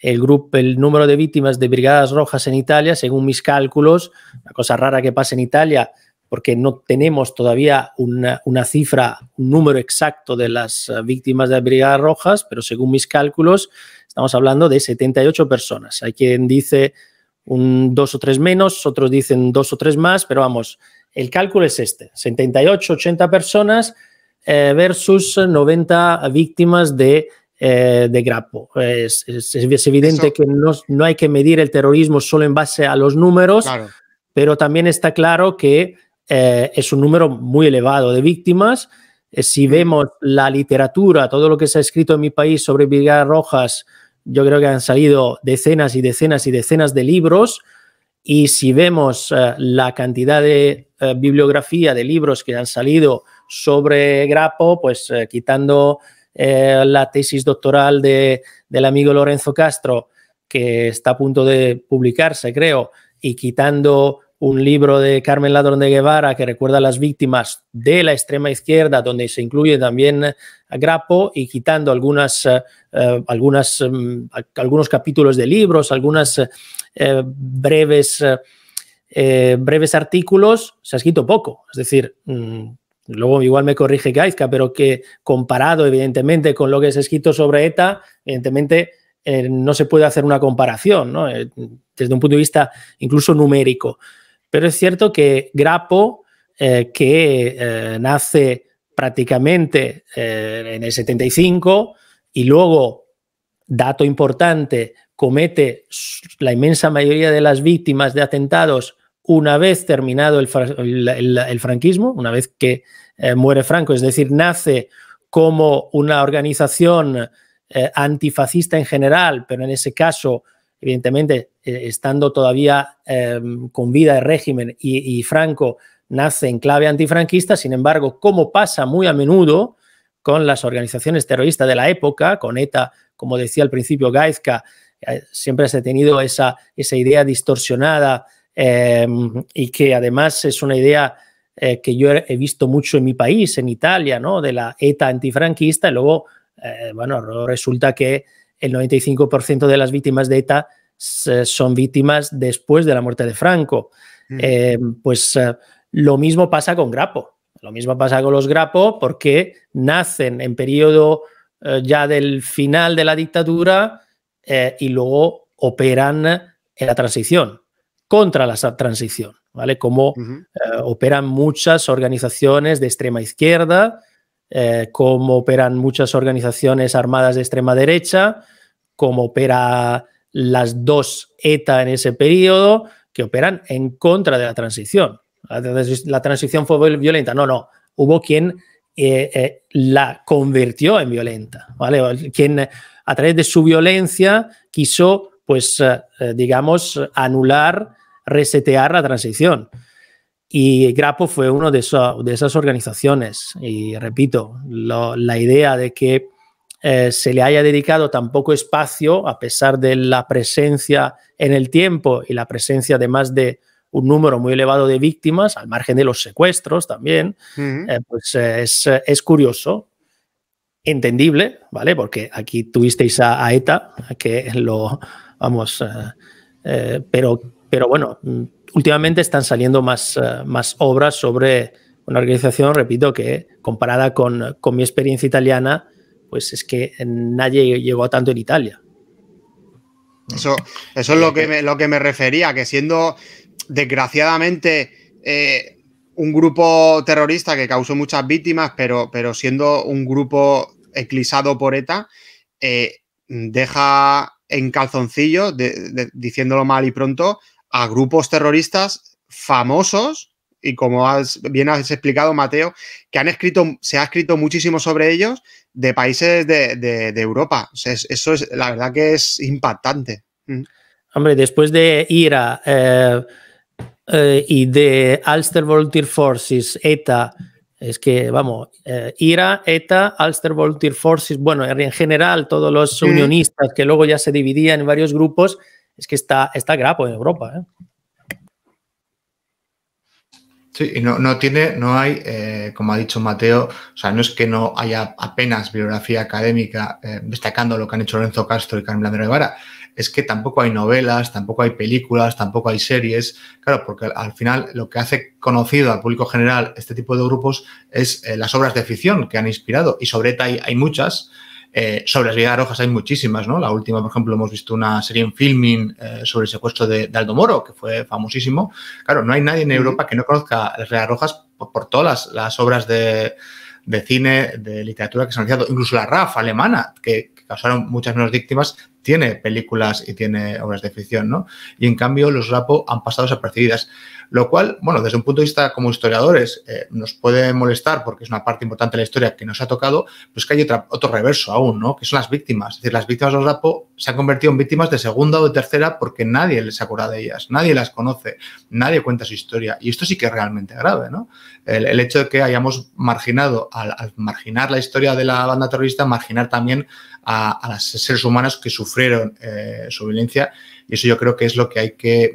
El, grupo, el número de víctimas de Brigadas Rojas en Italia, según mis cálculos, la cosa rara que pasa en Italia, porque no tenemos todavía una, cifra, un número exacto de las eh, víctimas de las Brigadas Rojas, pero según mis cálculos, estamos hablando de 78 personas. Hay quien dice dos o tres menos, otros dicen dos o tres más, pero vamos, el cálculo es este, 78, 80 personas eh, versus 90 víctimas eh, de, Grapo. Es, evidente que no, hay que medir el terrorismo solo en base a los números, pero también está claro que eh, es un número muy elevado de víctimas. Eh, si vemos la literatura, todo lo que se ha escrito en mi país sobre Brigadas Rojas, yo creo que han salido decenas y decenas y decenas de libros. Y si vemos eh, la cantidad de bibliografía de libros que han salido sobre Grapo, pues quitando la tesis doctoral del amigo Lorenzo Castro, que está a punto de publicarse, creo, y quitando un libro de Carmen Ladrón de Guevara que recuerda a las víctimas de la extrema izquierda, donde se incluye también eh, a Grapo y quitando algunas, eh, eh, algunas, mm, algunos capítulos de libros, algunos breves, breves artículos, se ha escrito poco. Es decir, mm, luego igual me corrige Gaizka, pero que comparado evidentemente con lo que se ha escrito sobre ETA, evidentemente no se puede hacer una comparación, desde un punto de vista incluso numérico. Pero es cierto que Grapo, eh, que eh, nace prácticamente eh, en el 75 y luego, dato importante, comete la inmensa mayoría de las víctimas de atentados una vez terminado el franquismo, una vez que muere Franco, es decir, nace como una organización antifascista en general, pero en ese caso, evidentemente, eh, estando todavía em, con vida de régimen y, Franco nace en clave antifranquista, sin embargo, como pasa muy a menudo con las organizaciones terroristas de la época, con ETA, como decía al principio Gaizka, eh, siempre se ha tenido esa, idea distorsionada em, y que además es una idea eh, que yo he visto mucho en mi país, en Italia, ¿no? de la ETA antifranquista, y luego, bueno, resulta que el 95% de las víctimas de ETA son víctimas después de la muerte de Franco. Mm. Eh, pues eh, lo mismo pasa con Grapo. Lo mismo pasa con los Grapo porque nacen en periodo eh, ya del final de la dictadura y luego operan en la transición, contra la transición, ¿vale? Como operan muchas organizaciones de extrema izquierda, como operan muchas organizaciones armadas de extrema derecha, como opera las dos ETA en ese periodo que operan en contra de la transición. La transición fue violenta, no, no. Hubo quien eh, eh, la convirtió en violenta, ¿vale? Quien a través de su violencia quiso, pues, eh, digamos, anular, resetear la transición. Y Grapo fue uno de, esas organizaciones. Y repito, la idea de que eh, se le haya dedicado tan poco espacio, a pesar de la presencia en el tiempo y la presencia de más de un número muy elevado de víctimas, al margen de los secuestros también, eh, pues eh, es, es, curioso, entendible, ¿vale? Porque aquí tuvisteis a, ETA, que lo, vamos, pero, pero bueno, últimamente están saliendo más, más obras sobre una organización, repito, que comparada con, con mi experiencia italiana, pues es que nadie llegó a tanto en Italia. Eso, es lo que, me, lo que me refería, que siendo desgraciadamente eh, un grupo terrorista que causó muchas víctimas, pero, pero siendo un grupo ...eclisado por ETA, eh, deja en calzoncillo, diciéndolo mal y pronto, a grupos terroristas famosos y como has, bien has explicado, Mateo, que han escrito, se ha escrito muchísimo sobre ellos, de países de, Europa. eso es, la verdad que es impactante. Mm. Hombre, después de IRA eh, eh, y de Ulster Volunteer Forces, ETA, es que, vamos, eh, IRA, ETA, Ulster Volunteer Forces, bueno, en general todos los mm. unionistas que luego ya se dividían en varios grupos, es que está, está grapo en Europa. Sí, y no, no tiene, no hay, eh, como ha dicho Mateo, o sea, no es que no haya apenas biografía académica eh, destacando lo que han hecho Lorenzo Castro y Carmen Blandero Guevara, es que tampoco hay novelas, tampoco hay películas, tampoco hay series, claro, porque al final lo que hace conocido al público general este tipo de grupos es eh, las obras de ficción que han inspirado, y sobre ETA hay muchas, eh, sobre las Villas Rojas hay muchísimas, ¿no? La última, por ejemplo, hemos visto una serie en filming eh, sobre el secuestro de, Aldo Moro, que fue famosísimo. Claro, no hay nadie en Europa que no conozca las Villas Rojas por, todas las, obras de, cine, de literatura que se han realizado. Incluso la RAF alemana, que, causaron muchas menos víctimas, tiene películas y tiene obras de ficción, ¿no? Y en cambio, los Rapo han pasado desapercibidas. Lo cual, bueno, desde un punto de vista como historiadores, eh, nos puede molestar porque es una parte importante de la historia que nos ha tocado, pues que hay otro reverso aún, ¿no? Que son las víctimas. Es decir, las víctimas de rapo se han convertido en víctimas de segunda o de tercera porque nadie les acuerda de ellas, nadie las conoce, nadie cuenta su historia. Y esto sí que es realmente grave, ¿no? El, hecho de que hayamos marginado, al, marginar la historia de la banda terrorista, marginar también a, las seres humanos que sufrieron eh, su violencia y eso yo creo que es lo que hay que,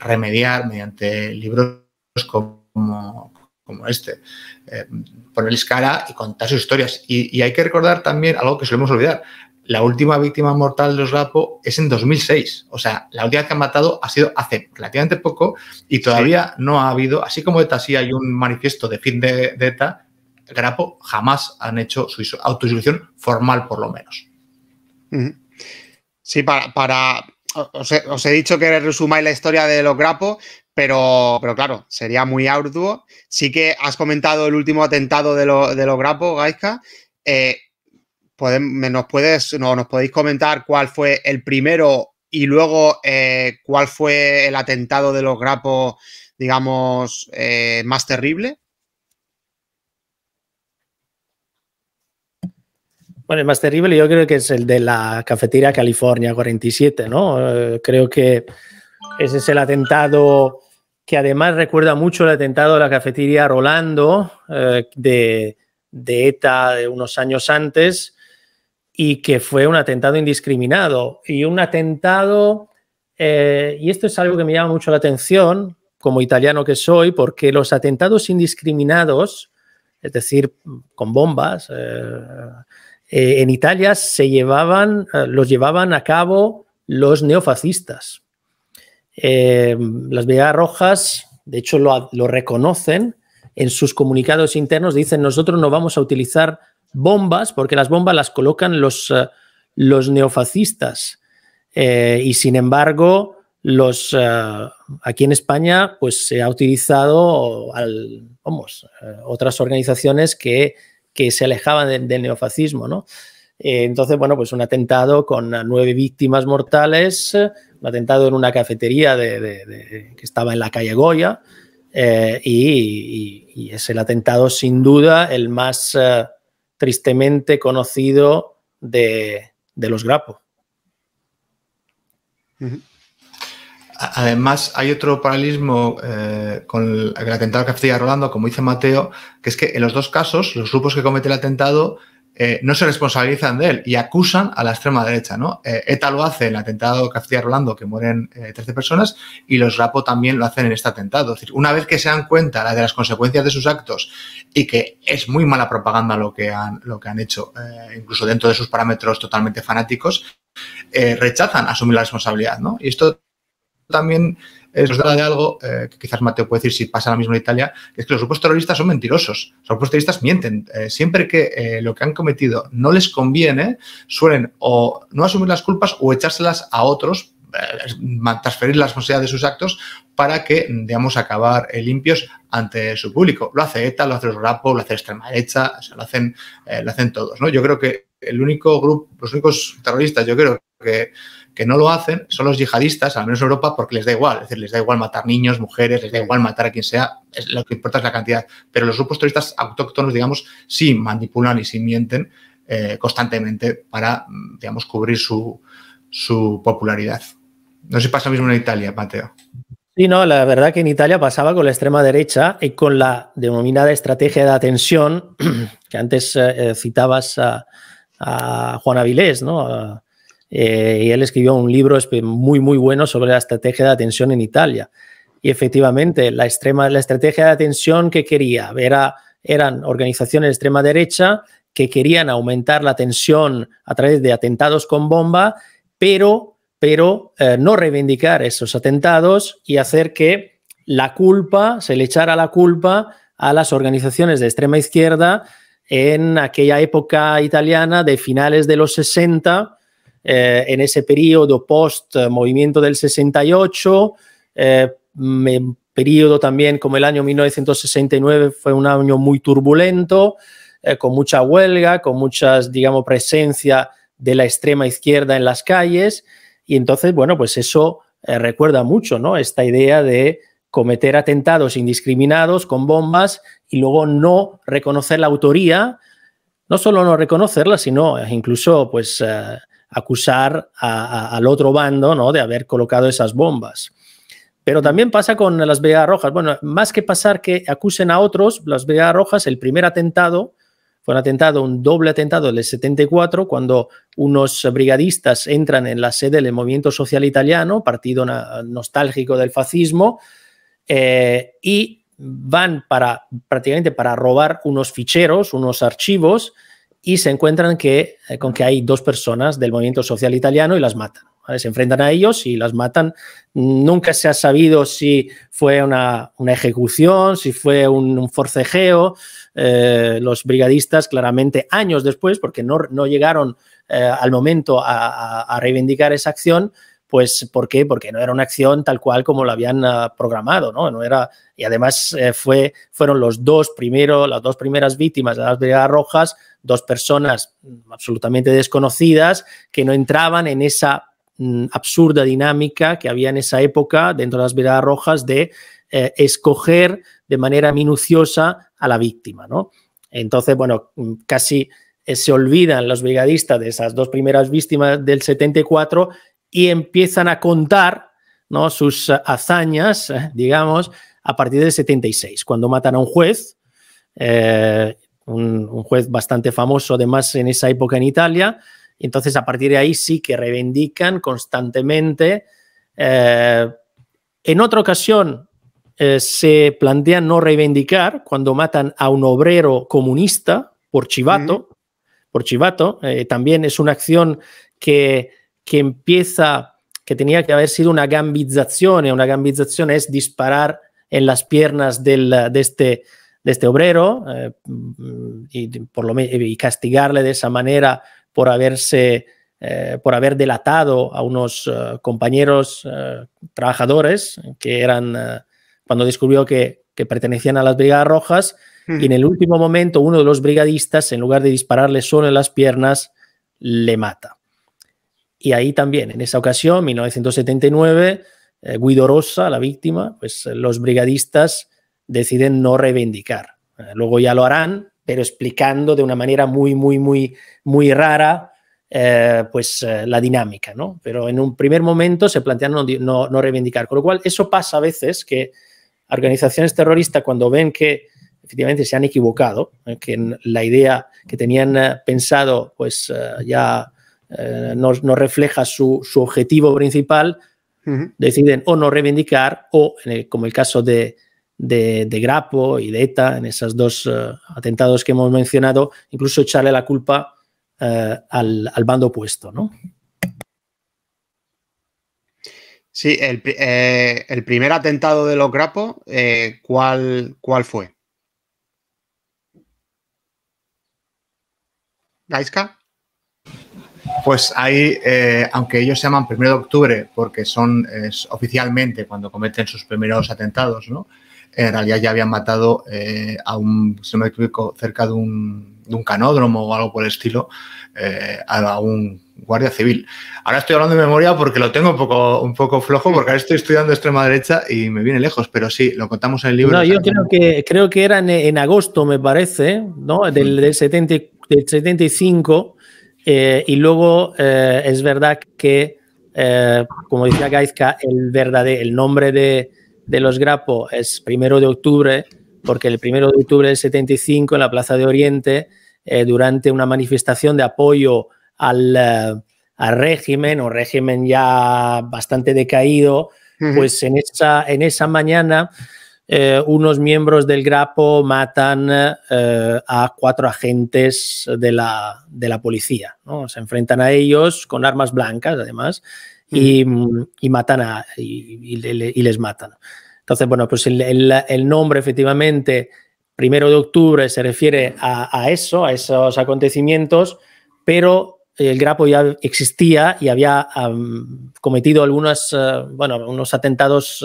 remediar mediante libros como, este. Eh, ponerles cara y contar sus historias. Y, hay que recordar también algo que solemos olvidar. La última víctima mortal de los Grapo es en 2006. O sea, la última que han matado ha sido hace relativamente poco y todavía no ha habido, así como ETA sí hay un manifiesto de fin de, ETA, Grapo jamás han hecho su autosolución formal, por lo menos. Sí, para, para os he, dicho que resumáis la historia de los grapos, pero, pero claro, sería muy arduo. Sí que has comentado el último atentado de, de los grapos, Gaisca. Eh, nos, puedes, no, nos podéis comentar cuál fue el primero y luego eh, cuál fue el atentado de los grapos, digamos, eh, más terrible. Bueno, el más terrible yo creo que es el de la cafetería California 47, ¿no? Eh, creo que ese es el atentado que además recuerda mucho el atentado de la cafetería Rolando eh, de, ETA de unos años antes y que fue un atentado indiscriminado y un atentado, eh, y esto es algo que me llama mucho la atención como italiano que soy, porque los atentados indiscriminados, es decir, con bombas, eh, en Italia se llevaban, eh, los llevaban a cabo los neofascistas. Eh, las Brigadas Rojas, de hecho, lo, reconocen en sus comunicados internos, dicen nosotros no vamos a utilizar bombas porque las bombas las colocan los, neofascistas. y sin embargo, aquí en España pues, se ha utilizado otras organizaciones que que se alejaban del neofascismo, eh, entonces, bueno, pues un atentado con nueve víctimas mortales, un atentado en una cafetería que estaba en la calle Goya, eh, y, es el atentado sin duda el más eh, tristemente conocido de, los Grapo. Además, hay otro paralelismo eh, con el, atentado que hacía Rolando, como dice Mateo, que es que en los dos casos, los grupos que cometen el atentado eh, no se responsabilizan de él y acusan a la extrema derecha. ¿no? Eh, ETA lo hace en el atentado que hacía Rolando, que mueren 13 personas, y los Rapo también lo hacen en este atentado. Es decir, una vez que se dan cuenta de las consecuencias de sus actos y que es muy mala propaganda lo que han, lo que han hecho, incluso dentro de sus parámetros totalmente fanáticos, rechazan asumir la responsabilidad, ¿no? Y esto también nos da de algo eh, que quizás Mateo puede decir si pasa lo mismo en Italia, que es que los grupos terroristas son mentirosos. Los grupos terroristas mienten. Eh, siempre que eh, lo que han cometido no les conviene, suelen o no asumir las culpas o echárselas a otros, transferir la responsabilidad de sus actos para que, digamos, acabar limpios ante su público. Lo hace ETA, lo hace los Rapo, lo hace extrema derecha, lo hacen, hacen todos. ¿no? Yo creo que el único grupo, los únicos terroristas, yo creo que que no lo hacen son los yihadistas, al menos en Europa, porque les da igual. Es decir, les da igual matar niños, mujeres, les da igual matar a quien sea. Es, lo que importa es la cantidad. Pero los grupos turistas autóctonos, digamos, sí manipulan y sí mienten eh, constantemente para, mm, digamos, cubrir su, popularidad. No sé si pasa lo mismo en Italia, Mateo. Sí, no, la verdad que en Italia pasaba con la extrema derecha y con la denominada estrategia de atención que antes eh, eh, citabas a, Juan Avilés, ¿no? Eh, y él escribió un libro muy, muy bueno sobre la estrategia de atención en Italia. Y efectivamente, la, estrategia de atención que quería eran organizaciones de extrema derecha que querían aumentar la tensión a través de atentados con bomba, pero, pero eh, no reivindicar esos atentados y hacer que la culpa, se le echara la culpa a las organizaciones de extrema izquierda en aquella época italiana de finales de los 60 eh, en ese periodo post movimiento del 68, eh, periodo también como el año 1969 fue un año muy turbulento, eh, con mucha huelga, con muchas, digamos, presencia de la extrema izquierda en las calles. Y entonces, bueno, pues eso eh, recuerda mucho, ¿no? Esta idea de cometer atentados indiscriminados con bombas y luego no reconocer la autoría, no solo no reconocerla, sino incluso pues acusar al otro bando ¿no? de haber colocado esas bombas. Pero mm. también pasa con las brigadas rojas. Bueno, más que pasar que acusen a otros, las brigadas rojas, el primer atentado fue un atentado, un doble atentado del 74, cuando unos brigadistas entran en la sede del Movimiento Social Italiano, partido nostálgico del fascismo, eh, y van para prácticamente para robar unos ficheros, unos archivos, y se encuentran que, eh, con que hay dos personas del movimiento social italiano y las matan. Se enfrentan a ellos y las matan. Nunca se ha sabido si fue una, ejecución, si fue un, forcejeo. Eh, los brigadistas, claramente años después, porque no, llegaron eh, al momento a reivindicar esa acción, pues, ¿por qué? Porque no era una acción tal cual como la habían ah, programado, ¿no? No era, y además eh, fue, fueron los dos las dos primeras víctimas de las Brigadas Rojas, dos personas absolutamente desconocidas que no entraban en esa mm, absurda dinámica que había en esa época dentro de las Brigadas Rojas de eh, escoger de manera minuciosa a la víctima, ¿no? Entonces, bueno, mm, casi eh, se olvidan los brigadistas de esas dos primeras víctimas del 74 y empiezan a contar sus eh, hazañas, eh, digamos, a partir del 76, cuando matan a un juez, eh, un, juez bastante famoso además en esa época en Italia. Entonces, a partir de ahí sí que reivindican constantemente. en otra ocasión se plantean no reivindicar cuando matan a un obrero comunista por chivato. Mm. Por chivato, también es una acción que que empieza, que tenía que haber sido una gambizzazione. ¿eh? una gambización es disparar en las piernas este, de, este, obrero eh, y, castigarle de esa manera por haberse... Eh, por haber delatado a unos compañeros trabajadores que eran, cuando descubrió que, pertenecían a las Brigadas Rojas, hmm. y en el último momento uno de los brigadistas, en lugar de dispararle solo en las piernas, le mata. Y ahí también, en esa ocasión, 1979, Guidorosa eh, Guido la víctima, pues eh, los brigadistas deciden no reivindicar. Eh, luego ya lo harán, pero explicando de una manera muy, muy, muy, muy rara, pues la dinámica, ¿no? Pero en un primer momento se plantean no, no, no reivindicar. Con lo cual, eso pasa a veces que organizaciones terroristas, cuando ven que efectivamente se han equivocado, que la idea que tenían pensado, pues ya eh, no, refleja su, objetivo principal, deciden o no reivindicar o, como el caso de, de, Grapo y de ETA, en esos dos eh, atentados que hemos mencionado, incluso echarle la culpa eh, al, bando opuesto, ¿no? Sí, el, primer atentado de los Grapo, ¿cuál, ¿cuál fue? ¿Gaiska? Pues ahí, eh, aunque ellos se llaman primero de octubre, porque son es, oficialmente cuando cometen sus primeros atentados, ¿no? En realidad ya habían matado eh, a un, si no me equivoco, cerca de un, un canódromo o algo por el estilo, eh, a un guardia civil. Ahora estoy hablando de memoria porque lo tengo un poco, un poco flojo, porque ahora estoy estudiando extrema derecha y me viene lejos, pero sí, lo contamos en el libro. No, yo creo que, creo que era en, agosto, me parece, ¿no? Del, del, 70, del 75 eh, y luego eh, es verdad que, eh, como decía Gaizka, el, verdadero, el nombre de, de los Grapo es primero de octubre, porque el primero de octubre del 75 en la Plaza de Oriente, durante una manifestación de apoyo al, al, régimen, un régimen ya bastante decaído, pues en esa, en esa mañana eh, unos miembros del Grapo matan eh, a cuatro agentes de la, policía. Se enfrentan a ellos con armas blancas, además, y, matan a, y, les matan. Entonces, bueno, pues el, nombre efectivamente, primero de octubre, se refiere a, eso, a esos acontecimientos, pero el Grapo ya existía y había cometido algunos, eh, bueno, unos atentados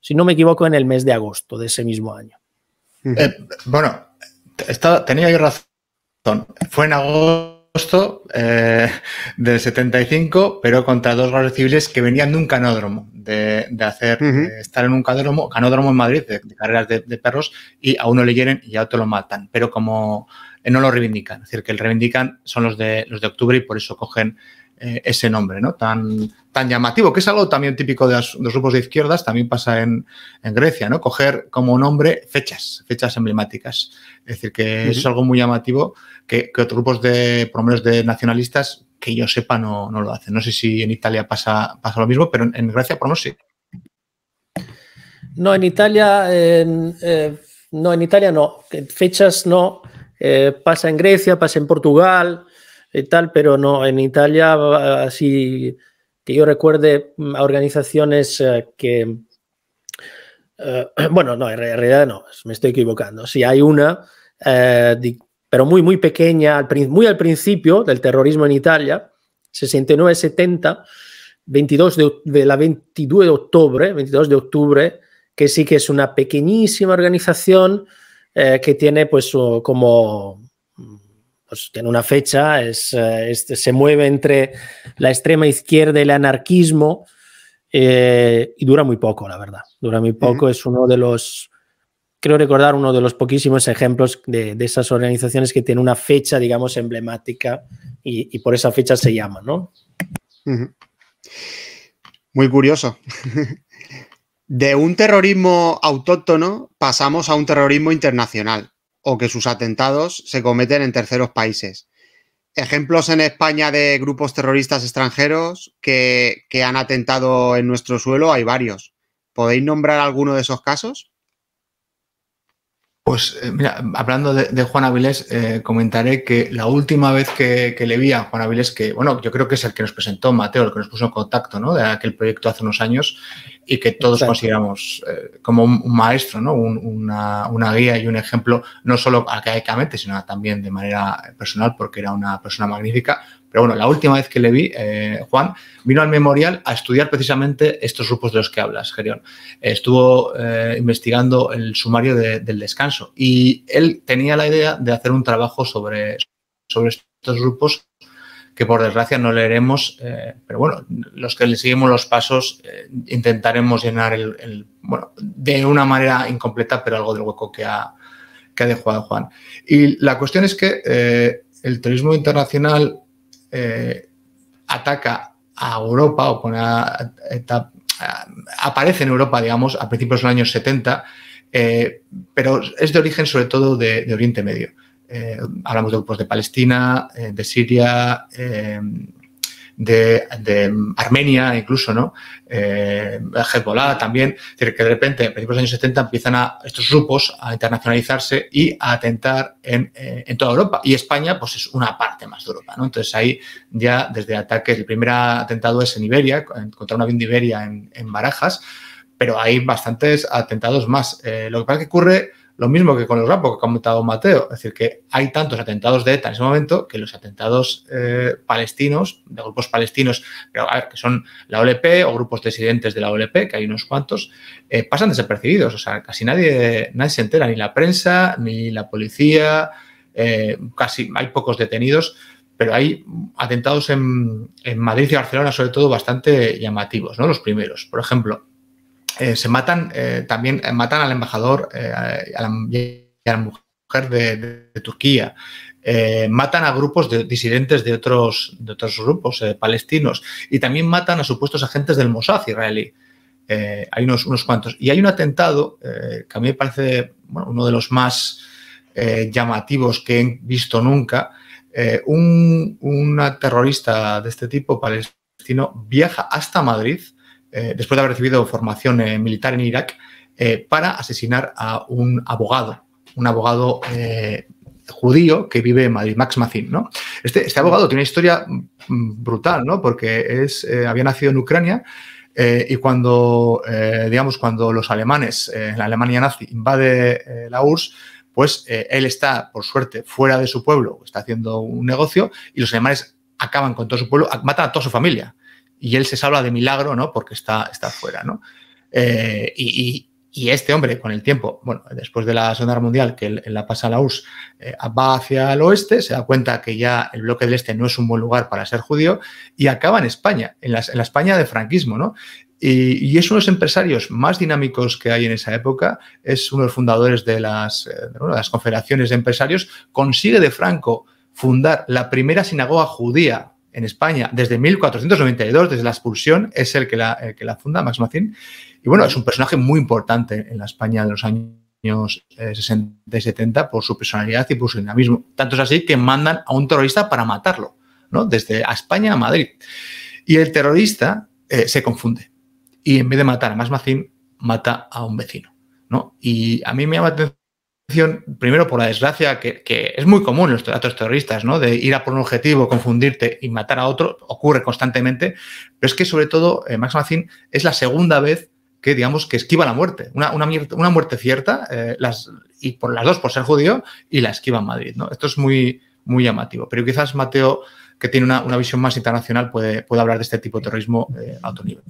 si no me equivoco, en el mes de agosto de ese mismo año. Eh, bueno, tenía yo razón. Fue en agosto eh, del 75, pero contra dos guardias civiles que venían de un canódromo, de, hacer, estar en un canódromo, canódromo en Madrid, de, carreras de, perros, y a uno le hieren y a otro lo matan. Pero como eh, no lo reivindican, es decir, que el reivindican son los de, los de octubre y por eso cogen eh, ese nombre ¿no? tan, tan llamativo, que es algo también típico de, los grupos de izquierdas, también pasa en, Grecia, ¿no? coger como nombre fechas, fechas emblemáticas. Es decir, que es algo muy llamativo que, otros grupos de, por lo menos de nacionalistas, que yo sepa, no, lo hacen. No sé si en Italia pasa, pasa lo mismo, pero en, Grecia por lo menos sí. No, en Italia, eh, no, en Italia no. Fechas no. Eh, pasa en Grecia, pasa en Portugal, tal, pero no, en Italia, así que yo recuerde mm, organizaciones eh, que, eh, bueno, no, en realidad no, me estoy equivocando. Si hay una, eh, pero muy, muy pequeña, muy al principio del terrorismo en Italia, 69-70, 22 de, la 22 de octubre, 22 de octubre, que sí que es una pequeñísima organización que tiene pues como mm, pues, tiene una fecha, es, eh, este, se mueve entre la extrema izquierda y el anarquismo eh, y dura muy poco, la verdad. Dura muy poco, es uno de los, creo recordar, uno de los poquísimos ejemplos de, esas organizaciones que tiene una fecha, digamos, emblemática y, por esa fecha se llama, ¿no? Muy curioso. De un terrorismo autóctono pasamos a un terrorismo internacional o que sus atentados se cometen en terceros países. Ejemplos en España de grupos terroristas extranjeros que, que han atentado en nuestro suelo, hay varios. ¿Podéis nombrar alguno de esos casos? Pues eh, mira, hablando de, Juan Avilés, eh, comentaré que la última vez que, le vi a Juan Avilés, que bueno, yo creo que es el que nos presentó Mateo, el que nos puso en contacto, ¿no? De aquel proyecto hace unos años y que todos consideramos eh, como un, maestro, ¿no? una, una, guía y un ejemplo, no solo académicamente, sino también de manera personal, porque era una persona magnífica. Pero bueno, la última vez que le vi, eh, Juan, vino al memorial a estudiar precisamente estos grupos de los que hablas, Gerión. Estuvo eh, investigando el sumario del descanso y él tenía la idea de hacer un trabajo sobre, sobre estos grupos que por desgracia no leeremos, eh, pero bueno, los que le seguimos los pasos intentaremos llenar el, bueno, de una manera incompleta, pero algo del hueco que ha, que ha dejado Juan. Y la cuestión es que el turismo internacional eh, ataca a Europa o con aparece en Europa, digamos, a principios de los años 70, eh, pero es de origen sobre todo de, Oriente Medio. Eh, hablamos de grupos de Palestina, de Siria, de, Armenia, incluso, ¿no? Eh, Hezbollah también. que de repente, en principios de los años 70, empiezan a estos grupos a internacionalizarse y a atentar en, eh, en, toda Europa. Y España, pues es una parte más de Europa, ¿no? Entonces ahí ya desde ataques, el primer atentado es en Iberia, contra una avión Iberia en, en Barajas, pero hay bastantes atentados más. Eh, lo que pasa es que ocurre lo mismo que con los rapo que ha comentado Mateo, es decir, que hay tantos atentados de ETA en ese momento que los atentados eh, palestinos, de grupos palestinos, que son la OLP o grupos disidentes de la OLP, que hay unos cuantos, eh, pasan desapercibidos. O sea, casi nadie, nadie se entera, ni la prensa, ni la policía, eh, casi hay pocos detenidos, pero hay atentados en, en Madrid y Barcelona, sobre todo, bastante llamativos, ¿no? Los primeros. Por ejemplo, eh, se matan, eh, también eh, matan al embajador y a la, mujer de, Turquía. matan a grupos de disidentes de otros, de otros grupos palestinos y también matan a supuestos agentes del Mossad israelí. hay unos, unos cuantos. Y hay un atentado que a mí me parece uno de los más llamativos que he visto nunca. un terrorista de este tipo palestino viaja hasta Madrid eh, después de haber recibido formación eh, militar en Irak, eh, para asesinar a un abogado, un abogado judío que vive en Madrid, Max Mazin. Este, este, abogado tiene una historia mm, brutal, ¿no? porque es, había nacido en Ucrania. y cuando, digamos, cuando los alemanes, la Alemania nazi invade la URSS, pues él está, por suerte, fuera de su pueblo, está haciendo un negocio y los alemanes acaban con todo su pueblo, matan a toda su familia y él se salva de milagro, ¿no? Porque está, está fuera, ¿no? Eh, y, este hombre, con el tiempo, bueno, después de la Segunda Guerra Mundial, que la pasa a la US eh, va hacia el oeste, se da cuenta que ya el bloque del este no es un buen lugar para ser judío y acaba en España, en la, España de franquismo, ¿no? Y, es uno de los empresarios más dinámicos que hay en esa época, es uno de los fundadores de las, eh, de las confederaciones de empresarios, consigue de Franco fundar la primera sinagoga judía en España desde 1492, desde la expulsión, es el que la, funda, Max Macín. Y bueno, es un personaje muy importante en la España de los años 60 eh, y 70 por su personalidad y por su dinamismo. Tanto es así que mandan a un terrorista para matarlo, ¿no? Desde España a Madrid. Y el terrorista eh, se confunde. Y en vez de matar a Max Macín, mata a un vecino, ¿no? Y a mí me llama la atención primero por la desgracia, que, es muy común en los datos terroristas, De ir a por un objetivo, confundirte y matar a otro, ocurre constantemente, pero es que sobre todo eh, Max Macín es la segunda vez que, digamos, que esquiva la muerte, una, una, muerte cierta, eh, las, y por las dos por ser judío, y la esquiva en Madrid, Esto es muy, muy llamativo, pero quizás Mateo, que tiene una, visión más internacional, puede, puede hablar de este tipo de terrorismo eh, a otro nivel.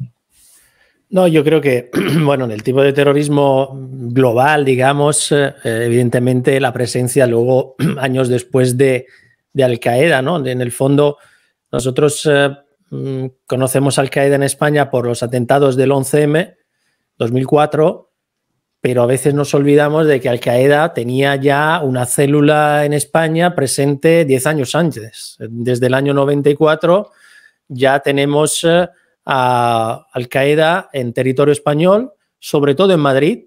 No, yo creo que, bueno, en el tipo de terrorismo global, digamos, eh, evidentemente la presencia luego, años después de, Al Qaeda, ¿no? En el fondo, nosotros eh, mm, conocemos Al Qaeda en España por los atentados del 11M, 2004, pero a veces nos olvidamos de que Al Qaeda tenía ya una célula en España presente 10 años antes. Desde el año 94 ya tenemos. Eh, a Al Qaeda en territorio español, sobre todo en Madrid,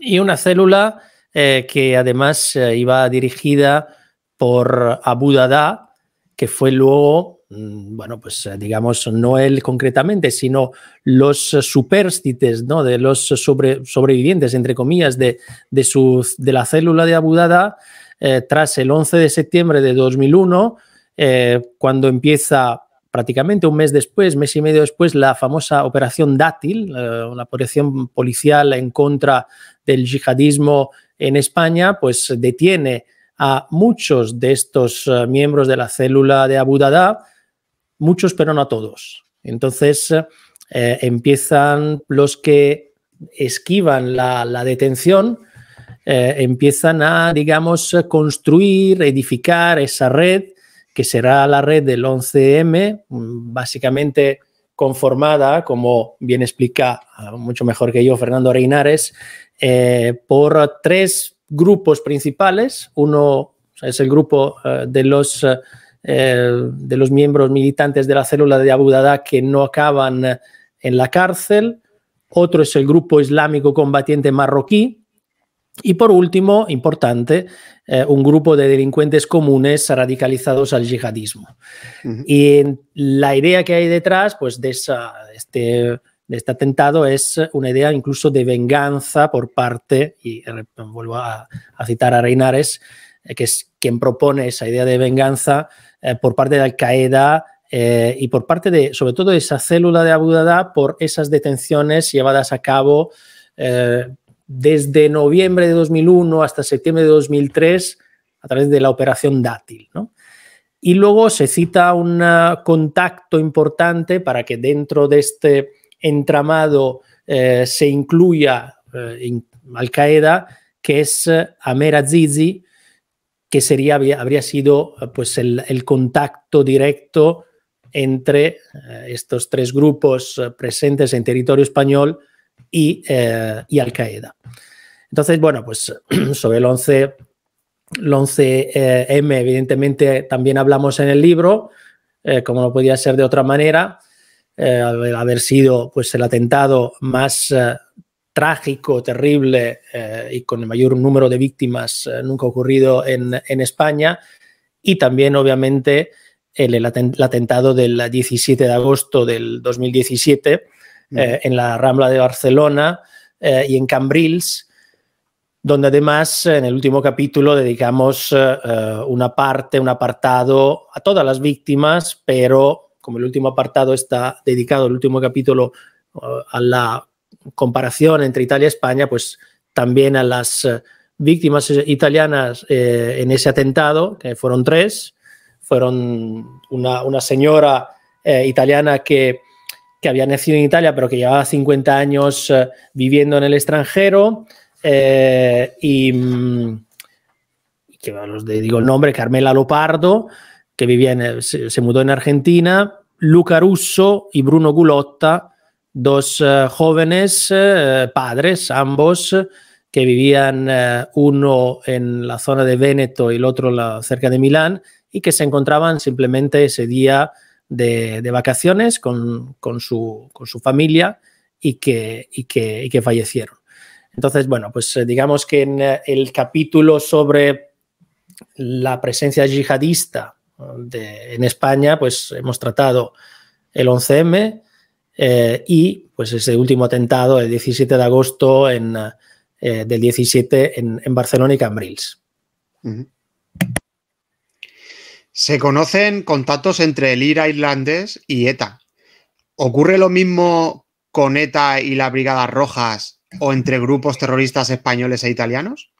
y una célula eh, que además eh, iba dirigida por Abu Dada, que fue luego, mm, bueno, pues digamos, no él concretamente, sino los supérstites, ¿no? De los sobrevivientes, entre comillas, de, de la célula de Abu Dada, eh, tras el 11 de septiembre de 2001, cuando empieza prácticamente un mes después, mes y medio después, la famosa operación Dátil, eh, una operación policial en contra del yihadismo en España, pues detiene a muchos de estos eh, miembros de la célula de Abu Dada, muchos pero no a todos. Entonces eh, empiezan los que esquivan la, detención, empiezan a, digamos, construir, edificar esa red que será la red del 11M, mm, básicamente conformada, como bien explica ah, mucho mejor que yo Fernando Reinares, eh, por tres grupos principales. Uno es el grupo eh, de, los, eh, de los miembros militantes de la célula de Abu Dhabi que no acaban en la cárcel. Otro es el grupo islámico combatiente marroquí. Y por último, importante, eh, un grupo de delincuentes comunes radicalizados al yihadismo. Y la idea que hay detrás pues, de, este, de este atentado es una idea incluso de venganza por parte, y vuelvo a, citar a Reinares, eh, que es quien propone esa idea de venganza eh, por parte de Al-Qaeda y por parte de, sobre todo, de esa célula de Abu Dhabi por esas detenciones llevadas a cabo desde noviembre de 2001 hasta septiembre de 2003 a través de la operación dátil. Y luego se cita un contacto importante para que dentro de este entramado eh, se incluya eh, Al-Qaeda, que es eh, Amer Azizi, que sería, habría sido pues, el contacto directo entre estos tres grupos presentes en territorio español y, eh, Al Qaeda. Entonces, bueno, pues sobre el 11, eh, m evidentemente también hablamos en el libro, eh, como no podía ser de otra manera, haber sido pues, el atentado más trágico, terrible y con el mayor número de víctimas nunca ocurrido en, España, y también obviamente el, el atentado del 17 de agosto del 2017 eh, en la Rambla de Barcelona eh, y en Cambrils, donde además en el último capítulo dedicamos eh, una parte, un apartado a todas las víctimas, pero como el último apartado está dedicado, el último capítulo a la comparación entre Italia y España, pues también a las víctimas italianas en ese atentado, que fueron tres, fueron una, señora italiana que que había nacido en Italia, pero que llevaba 50 años eh, viviendo en el extranjero. Eh, mm, y, que digo el nombre, Carmela Lopardo, que vivía se, mudó en Argentina, Luca Russo y Bruno Gulotta, dos eh, jóvenes padres, ambos, que vivían uno en la zona de Véneto y el otro cerca de Milán, y que se encontraban simplemente ese día de, vacaciones con, con, su, familia y que, que, fallecieron. Entonces, bueno, pues eh, digamos que en eh, el capítulo sobre la presencia yihadista eh, en España, pues hemos tratado el 11M y pues ese último atentado el 17 de agosto en, del 17 en, en Barcelona y Cambrils. Se conocen contactos entre el IRA irlandés y ETA. ¿Ocurre lo mismo con ETA y las Brigadas Rojas o entre grupos terroristas españoles e italianos?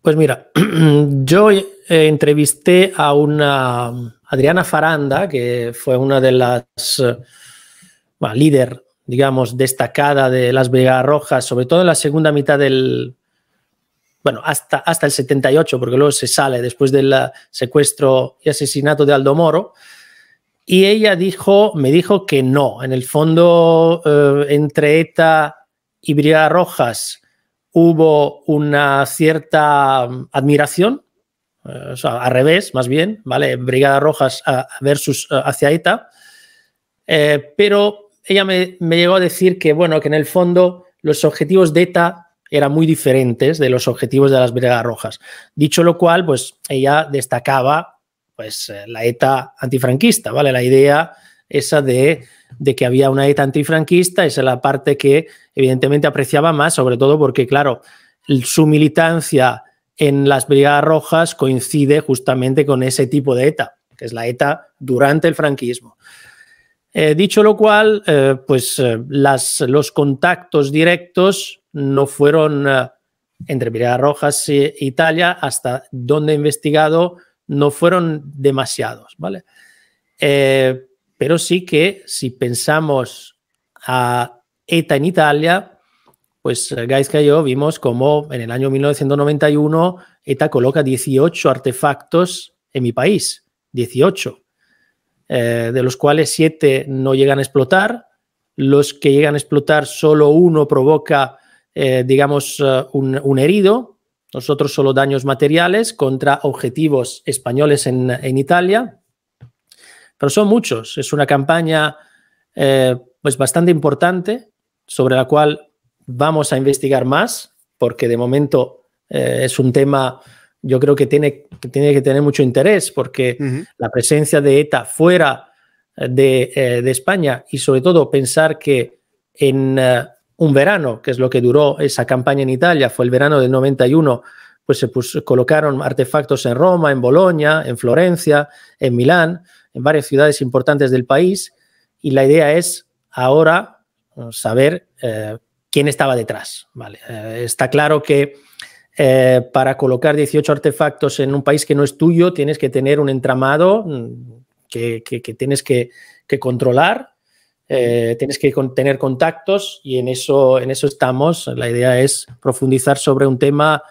Pues mira, yo eh, entrevisté a una Adriana Faranda, que fue una de las líderes eh, líder, digamos, destacada de las Brigadas Rojas, sobre todo en la segunda mitad del, bueno, hasta, hasta el 78, porque luego se sale después del eh, secuestro y asesinato de Aldo Moro. Y ella dijo, me dijo que no. En el fondo, eh, entre ETA y Brigada Rojas hubo una cierta mm, admiración, eh, al revés, más bien, ¿vale? Brigada Rojas versus hacia ETA. pero ella me, me llegó a decir que, bueno, que en el fondo los objetivos de ETA eran muy diferentes de los objetivos de las Brigadas Rojas. Dicho lo cual, pues ella destacaba pues eh, la ETA antifranquista, ¿vale? La idea esa de, de que había una ETA antifranquista, esa es la parte que evidentemente apreciaba más, sobre todo porque, claro, su militancia en las Brigadas Rojas coincide justamente con ese tipo de ETA, que es la ETA durante el franquismo. Eh, dicho lo cual, eh, pues los contactos directos no fueron eh, entre Piratas Rojas e Italia, hasta donde he investigado, no fueron demasiados, ¿vale? Eh, pero sí que si pensamos a ETA en Italia, pues eh, Gaisca y yo vimos como en el año 1991 ETA coloca 18 artefactos en mi país, 18, de los cuales 7 no llegan a explotar, los que llegan a explotar solo uno provoca eh, digamos, eh, un, herido, nosotros solo daños materiales contra objetivos españoles en, Italia, pero son muchos. Es una campaña eh, pues bastante importante sobre la cual vamos a investigar más, porque de momento es un tema, yo creo que tiene que, tiene que tener mucho interés, porque la presencia de ETA fuera de, España y sobre todo pensar que en un verano, que es lo que duró esa campaña en Italia, fue el verano del 91, pues se colocaron artefactos en Roma, en Bolonia, en Florencia, en Milán, en varias ciudades importantes del país, y la idea es ahora eh, saber eh, quién estaba detrás. Vale, eh, está claro que para colocar 18 artefactos en un país que no es tuyo, tienes que tener un entramado mm, que, tienes que controlar eh, tienes que tener contactos y en eso, en eso estamos. La idea es profundizar sobre un tema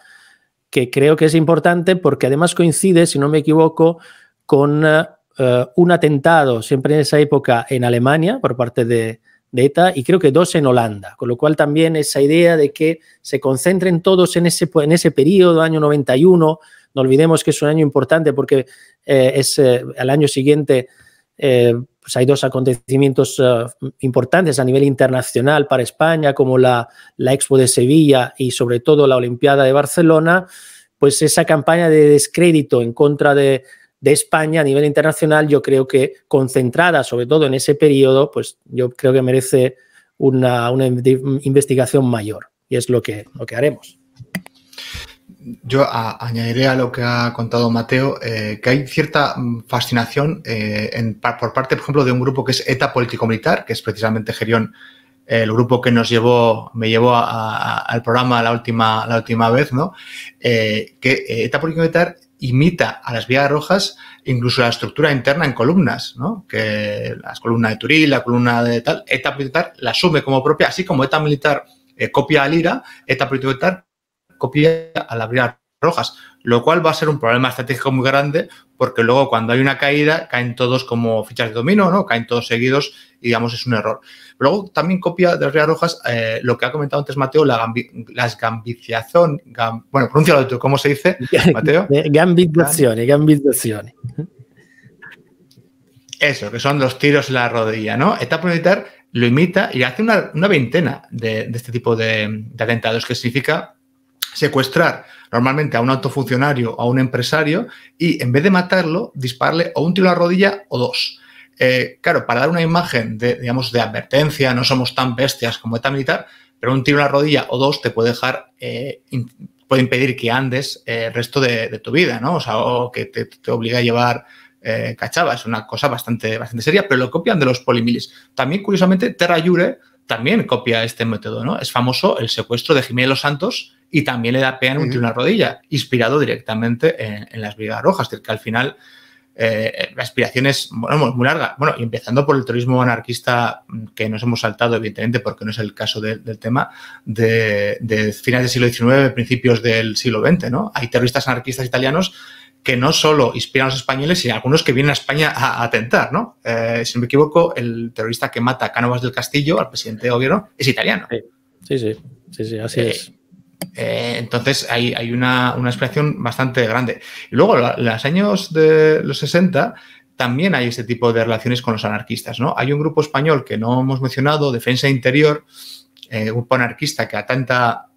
que creo que es importante porque además coincide, si no me equivoco, con eh, un atentado siempre en esa época en Alemania por parte de, ETA y creo que dos en Holanda, con lo cual también esa idea de que se concentren todos en ese, en ese periodo, año 91, no olvidemos que es un año importante porque eh, es al año siguiente pues hay dos acontecimientos eh, importantes a nivel internacional para España, como la, la, Expo de Sevilla y sobre todo la Olimpiada de Barcelona, pues esa campaña de descrédito en contra de, de España a nivel internacional, yo creo que concentrada sobre todo en ese periodo, pues yo creo que merece una, una investigación mayor. Y es lo que, lo que haremos yo añadiré a lo que ha contado Mateo eh, que hay cierta mm, fascinación eh, en, por parte, por ejemplo, de un grupo que es ETA Político Militar, que es precisamente Gerión, el grupo que nos llevó, me llevó al programa la última, la última vez, ¿no? Eh, que ETA Político Militar imita a las vías rojas incluso la estructura interna en columnas, ¿no? Que las columnas de Turín, la columna de tal, ETA Militar la asume como propia, así como ETA Militar copia a Lira, ETA Político Militar copia a las rojas, lo cual va a ser un problema estratégico muy grande porque luego cuando hay una caída caen todos como fichas de dominio, ¿no? Caen todos seguidos y digamos es un error. Luego también copia de las rojas eh, lo que ha comentado antes Mateo, la las gambiciación, bueno, pronúncialo tú, ¿cómo se dice, Mateo? Eh, Eso, que son los tiros en la rodilla, ¿no? Etapa militar lo imita y hace una, veintena de, este tipo de, de atentados, que significa secuestrar normalmente a un autofuncionario o a un empresario y en vez de matarlo, disparle o un tiro a la rodilla o dos. Eh, claro, para dar una imagen de, digamos, de advertencia, no somos tan bestias como ETA militar, pero un tiro en la rodilla o dos te puede dejar, eh, puede impedir que andes eh, el resto de, tu vida, ¿no? O sea, que te, obliga a llevar cachava, es una cosa bastante, bastante seria, pero lo copian de los polimilis. También, curiosamente, Terra Jure también copia este método, ¿no? Es famoso el secuestro de Jiménez Los Santos y también le da pena un una rodilla, inspirado directamente en, las Brigadas Rojas, que al final eh, la inspiración es muy larga. Bueno, y empezando por el terrorismo anarquista mm, que nos hemos saltado, evidentemente, porque no es el caso del tema, de, finales del siglo XIX, principios del siglo XX, ¿no? Hay terroristas anarquistas italianos que no solo inspiran a los españoles, sino algunos que vienen a España a, atentar, ¿no? Eh, si no me equivoco, el terrorista que mata a Cánovas del Castillo, al presidente de gobierno, es italiano. Sí, sí, sí, sí así eh, es eh, entonces hay, hay una, una, bastante grande. Y luego, en los años de los 60 también hay este tipo de relaciones con los anarquistas. ¿no? Hay un grupo español que no hemos mencionado, Defensa Interior, eh, grupo anarquista que atenta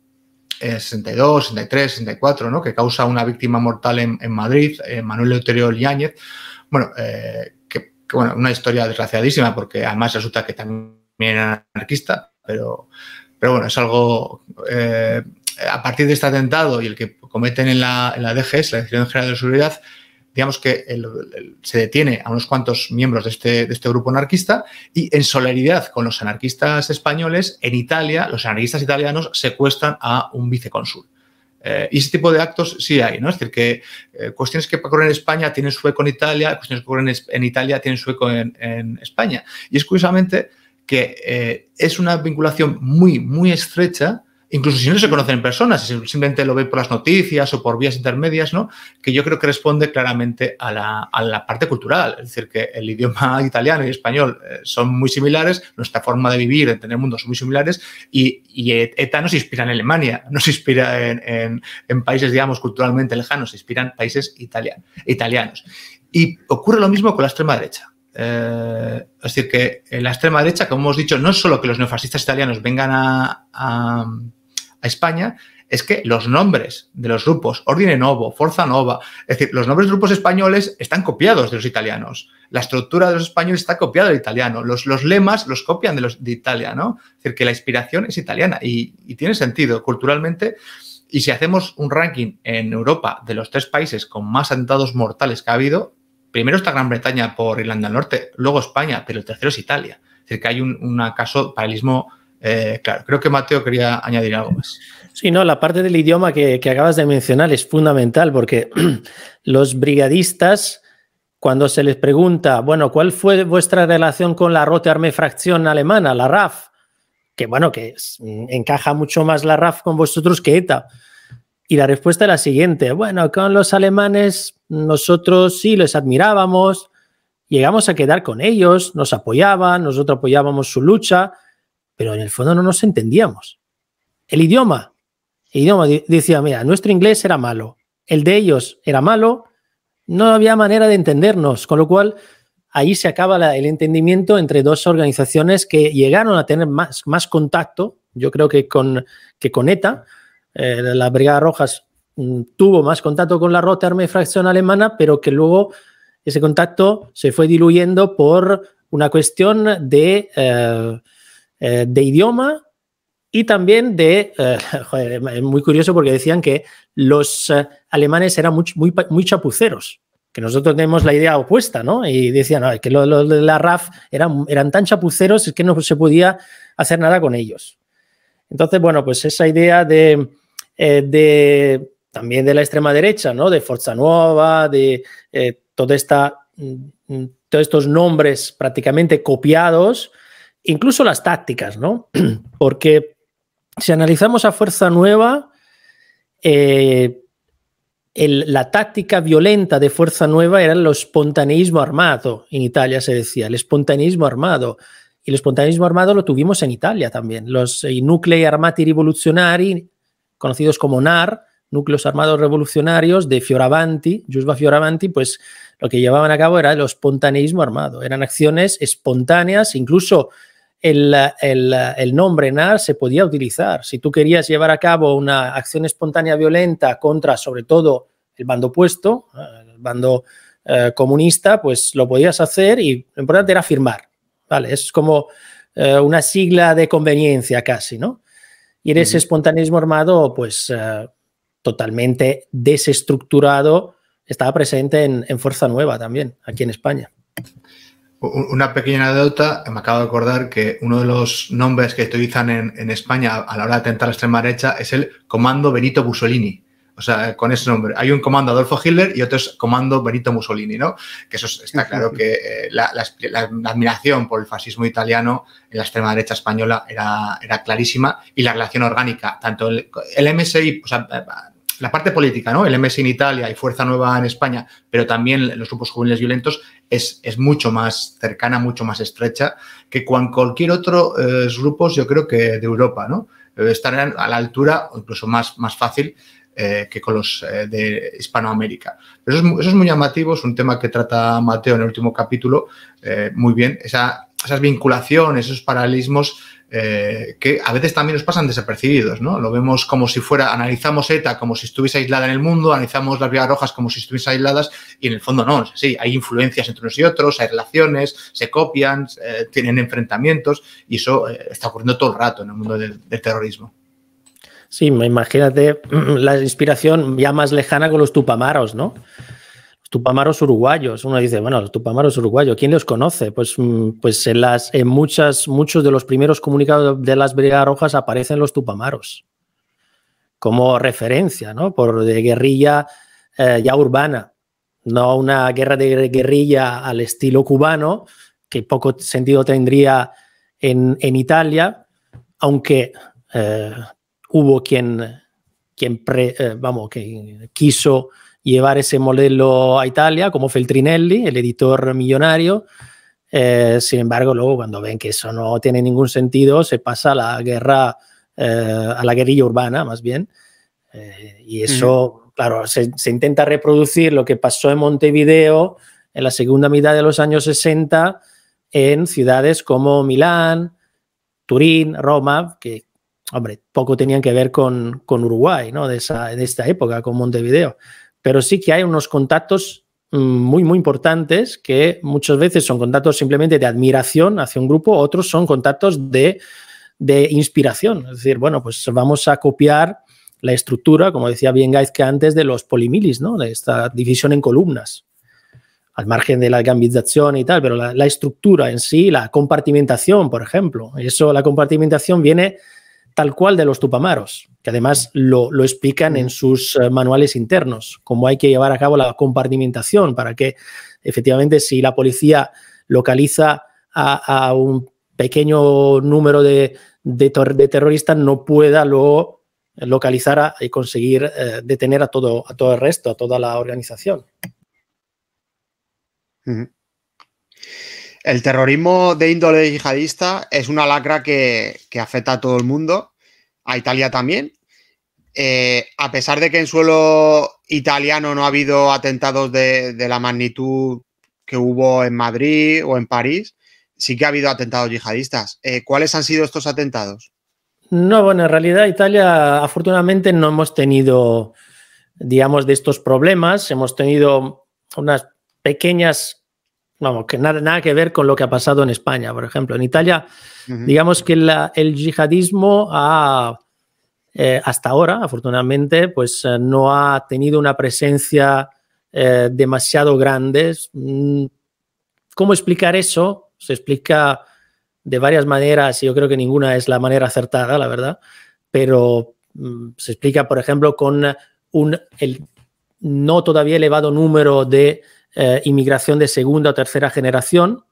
62, 63, 64, ¿no? que causa una víctima mortal en, Madrid, eh, Manuel Euterio Yáñez. Bueno, que, una historia desgraciadísima porque además resulta que también era anarquista, pero, pero bueno, es algo a partir de este atentado y el que cometen en la, en la DGS, la Dirección General de Seguridad, digamos que se detiene a unos cuantos miembros este, de este, grupo anarquista y en solidaridad con los anarquistas españoles, en Italia, los anarquistas italianos secuestran a un vicecónsul. Eh, y ese tipo de actos sí hay, ¿no? Es decir, que eh, cuestiones que ocurren en España tienen su eco en Italia, cuestiones que ocurren en Italia tienen su eco en, España. Y es curiosamente que eh, es una vinculación muy, muy estrecha incluso si no se conocen en persona, si simplemente lo ve por las noticias o por vías intermedias, ¿no? que yo creo que responde claramente a la, a la parte cultural. Es decir, que el idioma italiano y español eh, son muy similares, nuestra forma de vivir, de tener mundos son muy similares, y, y, ETA nos inspira en Alemania, no se inspira en, en, en países, digamos, culturalmente lejanos, se inspiran países italianos. Y ocurre lo mismo con la extrema derecha. Eh, es decir, que la extrema derecha, como hemos dicho, no es solo que los neofascistas italianos vengan a, a a España es que los nombres de los grupos, Ordine Novo, Forza Nova, es decir, los nombres de grupos españoles están copiados de los italianos. La estructura de los españoles está copiada del italiano. Los, los lemas los copian de, los, de Italia, ¿no? Es decir, que la inspiración es italiana y, tiene sentido culturalmente. Y si hacemos un ranking en Europa de los tres países con más atentados mortales que ha habido, primero está Gran Bretaña por Irlanda del Norte, luego España, pero el tercero es Italia. Es decir, que hay un, un caso paralelismo eh, creo que Mateo quería añadir algo más. Sí, no, la parte del idioma que, acabas de mencionar es fundamental porque los brigadistas, cuando se les pregunta, bueno, ¿cuál fue vuestra relación con la Rote arme Fracción Alemana, la RAF? Que bueno, que mm, encaja mucho más la RAF con vosotros que ETA. Y la respuesta es la siguiente, bueno, con los alemanes nosotros sí les admirábamos, llegamos a quedar con ellos, nos apoyaban, nosotros apoyábamos su lucha, pero en el fondo no nos entendíamos. El idioma, el idioma decía, mira, nuestro inglés era malo, el de ellos era malo, no había manera de entendernos, con lo cual ahí se acaba el entendimiento entre dos organizaciones que llegaron a tener más, más contacto, yo creo que con, que ETA, eh, la Brigada Rojas mm, tuvo más contacto con la Rota Arme Fracción Alemana, pero que luego ese contacto se fue diluyendo por una cuestión de... Eh, eh, de idioma y también de, eh, joder, es muy curioso porque decían que los eh, alemanes eran muy, muy, chapuceros, que nosotros tenemos la idea opuesta, ¿no? Y decían, que los, de la RAF eran, eran tan chapuceros es que no se podía hacer nada con ellos. Entonces, bueno, pues esa idea de, también de la extrema derecha, ¿no? De Forza Nueva, de esta, mm, mm, todos estos nombres prácticamente copiados incluso las tácticas, ¿no? Porque si analizamos a Fuerza Nueva, eh, la táctica violenta de Fuerza Nueva era el espontaneismo armado, en Italia se decía, el espontaneismo armado. Y el espontaneismo armado lo tuvimos en Italia también. Los eh, nuclei armati rivoluzionari, conocidos como NAR, núcleos armados revolucionarios de Fioravanti, Jusba Fioravanti, pues lo que llevaban a cabo era el espontaneismo armado. Eran acciones espontáneas, incluso el, nombre NAR se podía utilizar. Si tú querías llevar a cabo una acción espontánea violenta contra, sobre todo, el bando opuesto, eh, el bando eh, comunista, pues lo podías hacer y lo importante era firmar. ¿vale? Es como eh, una sigla de conveniencia casi, ¿no? Y en ese espontaneismo armado, pues totalmente desestructurado, estaba presente en Fuerza Nueva también, aquí en España. Una pequeña anécdota, me acabo de acordar que uno de los nombres que utilizan en, España a la hora de atentar a la extrema derecha es el Comando Benito Mussolini. O sea, con ese nombre. Hay un comando Adolfo Hitler y otro es comando Benito Mussolini, ¿no? Que eso está claro que eh, la, admiración por el fascismo italiano en la extrema derecha española era, era clarísima y la relación orgánica, tanto el, el MSI, o sea, la parte política, ¿no? El MS en Italia y Fuerza Nueva en España, pero también los grupos juveniles violentos es, es mucho más cercana, mucho más estrecha que con cualquier otro grupo, eh, grupos, yo creo que de Europa, ¿no? Eh, estarán a la altura, o incluso más, más fácil, eh, que con los de Hispanoamérica. eso, es, muy llamativo, es un tema que trata Mateo en el último capítulo muy bien, Esa, esas vinculaciones, esos paralelismos eh, que a veces también nos pasan desapercibidos, ¿no? Lo vemos como si fuera, analizamos ETA como si estuviese aislada en el mundo, analizamos las vías rojas como si estuviese aisladas y en el fondo no, sí, hay influencias entre unos y otros, hay relaciones, se copian, eh, tienen enfrentamientos y eso eh, está ocurriendo todo el rato en el mundo del, del terrorismo. Sí, imagínate la inspiración ya más lejana con los tupamaros, ¿no? tupamaros uruguayos. Uno dice, bueno, los tupamaros uruguayos, ¿quién los conoce? Pues, mm, pues en, muchas, muchos de los primeros comunicados de las Brigadas Rojas aparecen los tupamaros como referencia, ¿no? Por de guerrilla eh, ya urbana, no una guerra de guerrilla al estilo cubano, que poco sentido tendría en, Italia, aunque eh, hubo quien, quien eh, vamos, que quiso llevar ese modelo a Italia, como Feltrinelli, el editor millonario. Eh, sin embargo, luego cuando ven que eso no tiene ningún sentido, se pasa a la guerra, eh, a la guerrilla urbana más bien. Eh, y eso, claro, se, intenta reproducir lo que pasó en Montevideo en la segunda mitad de los años 60 en ciudades como Milán, Turín, Roma, que, hombre, poco tenían que ver con, Uruguay, ¿no? De, esa, de esta época, con Montevideo pero sí que hay unos contactos mm, muy, muy importantes que muchas veces son contactos simplemente de admiración hacia un grupo, otros son contactos de, de inspiración. Es decir, bueno, pues vamos a copiar la estructura, como decía bien Gaiz que antes, de los polimilis, ¿no? de esta división en columnas, al margen de la gambización y tal, pero la estructura en sí, la compartimentación, por ejemplo. Eso, la compartimentación viene tal cual de los tupamaros, que además lo, explican en mm. sus eh, manuales internos, cómo hay que llevar a cabo la compartimentación para que efectivamente si la policía localiza a, un pequeño número de, terroristas no pueda luego localizar y conseguir eh, detener a todo, a todo el resto, a toda la organización. El terrorismo de índole yihadista es una lacra que, afecta a todo el mundo, a Italia también. Eh, a pesar de que en suelo italiano no ha habido atentados de, la magnitud que hubo en Madrid o en París, sí que ha habido atentados yihadistas. Eh, ¿Cuáles han sido estos atentados? No, bueno, en realidad Italia afortunadamente no hemos tenido, digamos, de estos problemas. Hemos tenido unas pequeñas vamos, que nada, nada que ver con lo que ha pasado en España, por ejemplo. En Italia, digamos que el yihadismo ha, eh, hasta ahora, afortunadamente, pues eh, no ha tenido una presencia eh, demasiado grande. Mm, ¿Cómo explicar eso? Se explica de varias maneras y yo creo que ninguna es la manera acertada, la verdad, pero mm, se explica, por ejemplo, con un, el no todavía elevado número de eh, inmigración de segunda o tercera generación,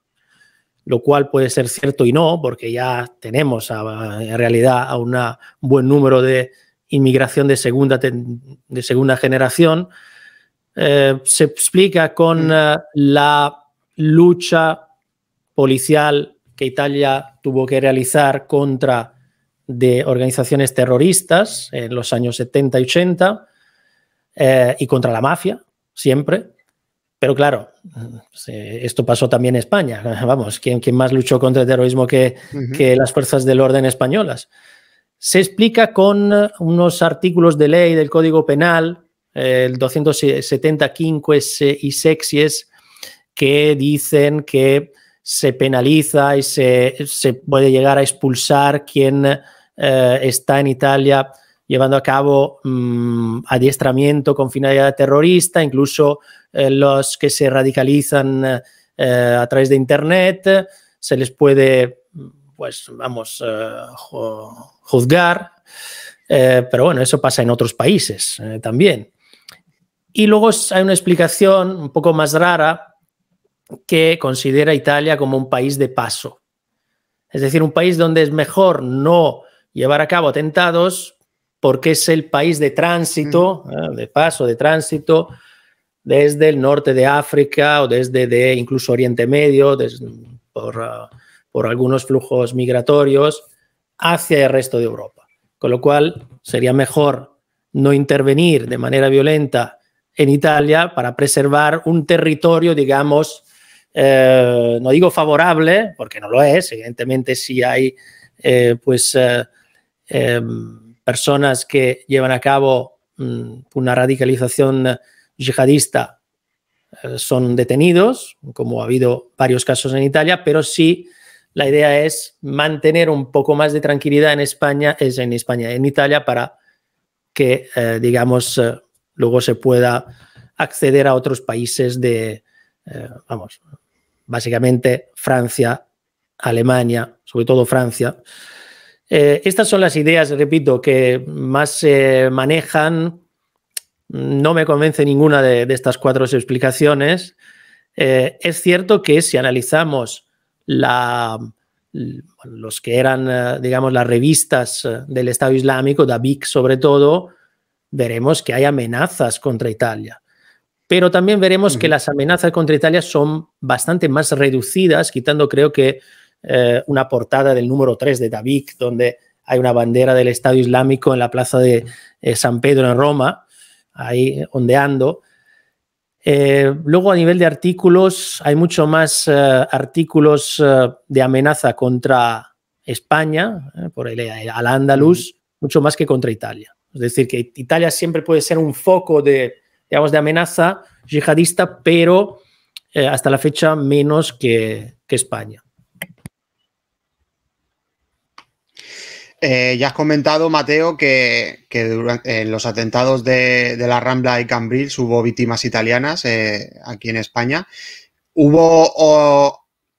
lo cual puede ser cierto y no, porque ya tenemos en realidad a un buen número de inmigración de segunda, de segunda generación. Eh, se explica con mm. eh, la lucha policial que Italia tuvo que realizar contra de organizaciones terroristas en los años 70 y 80 y contra la mafia, siempre. Pero claro, pues, eh, esto pasó también en España. Vamos, ¿quién, más luchó contra el terrorismo que, las fuerzas del orden españolas? Se explica con eh, unos artículos de ley del Código Penal, eh, el 275 y sexies que dicen que se penaliza y se, puede llegar a expulsar quien está en Italia llevando a cabo mm, adiestramiento con finalidad terrorista, incluso eh, los que se radicalizan eh, a través de Internet, se les puede, pues vamos, eh, juzgar, pero bueno, eso pasa en otros países también. Y luego hay una explicación un poco más rara que considera Italia como un país de paso. Es decir, un país donde es mejor no llevar a cabo atentados porque es el país de tránsito, de paso, de tránsito, desde el norte de África o desde incluso Oriente Medio, ah, por, algunos flujos migratorios hacia el resto de Europa. Con lo cual, sería mejor no intervenir de manera violenta en Italia para preservar un territorio, digamos, eh, no digo favorable, porque no lo es, evidentemente si hay eh, pues eh, em, personas que llevan a cabo mm, una radicalización yihadista eh, son detenidos, como ha habido varios casos en Italia, pero sí la idea es mantener un poco más de tranquilidad en España, es en España, en Italia, para que, eh, digamos, eh, luego se pueda acceder a otros países de, vamos, básicamente Francia, Alemania, sobre todo Francia. estas son las ideas, repito, que más se manejan no me convence ninguna de, estas cuatro explicaciones. Eh, es cierto que si analizamos los que eran, eh, digamos, las revistas eh, del Estado Islámico, David sobre todo, veremos que hay amenazas contra Italia. Pero también veremos que las amenazas contra Italia son bastante más reducidas, quitando creo que una portada del número 3 de David, donde hay una bandera del Estado Islámico en la plaza de San Pedro en Roma ahí ondeando. Eh, luego a nivel de artículos, hay mucho más eh, artículos eh, de amenaza contra España, por el, al andaluz, mucho más que contra Italia. Es decir, que Italia siempre puede ser un foco de, digamos, de amenaza yihadista, pero hasta la fecha menos que España. Eh, ya has comentado, Mateo, que, en los atentados de, la Rambla y Cambrils hubo víctimas italianas eh, aquí en España. ¿Hubo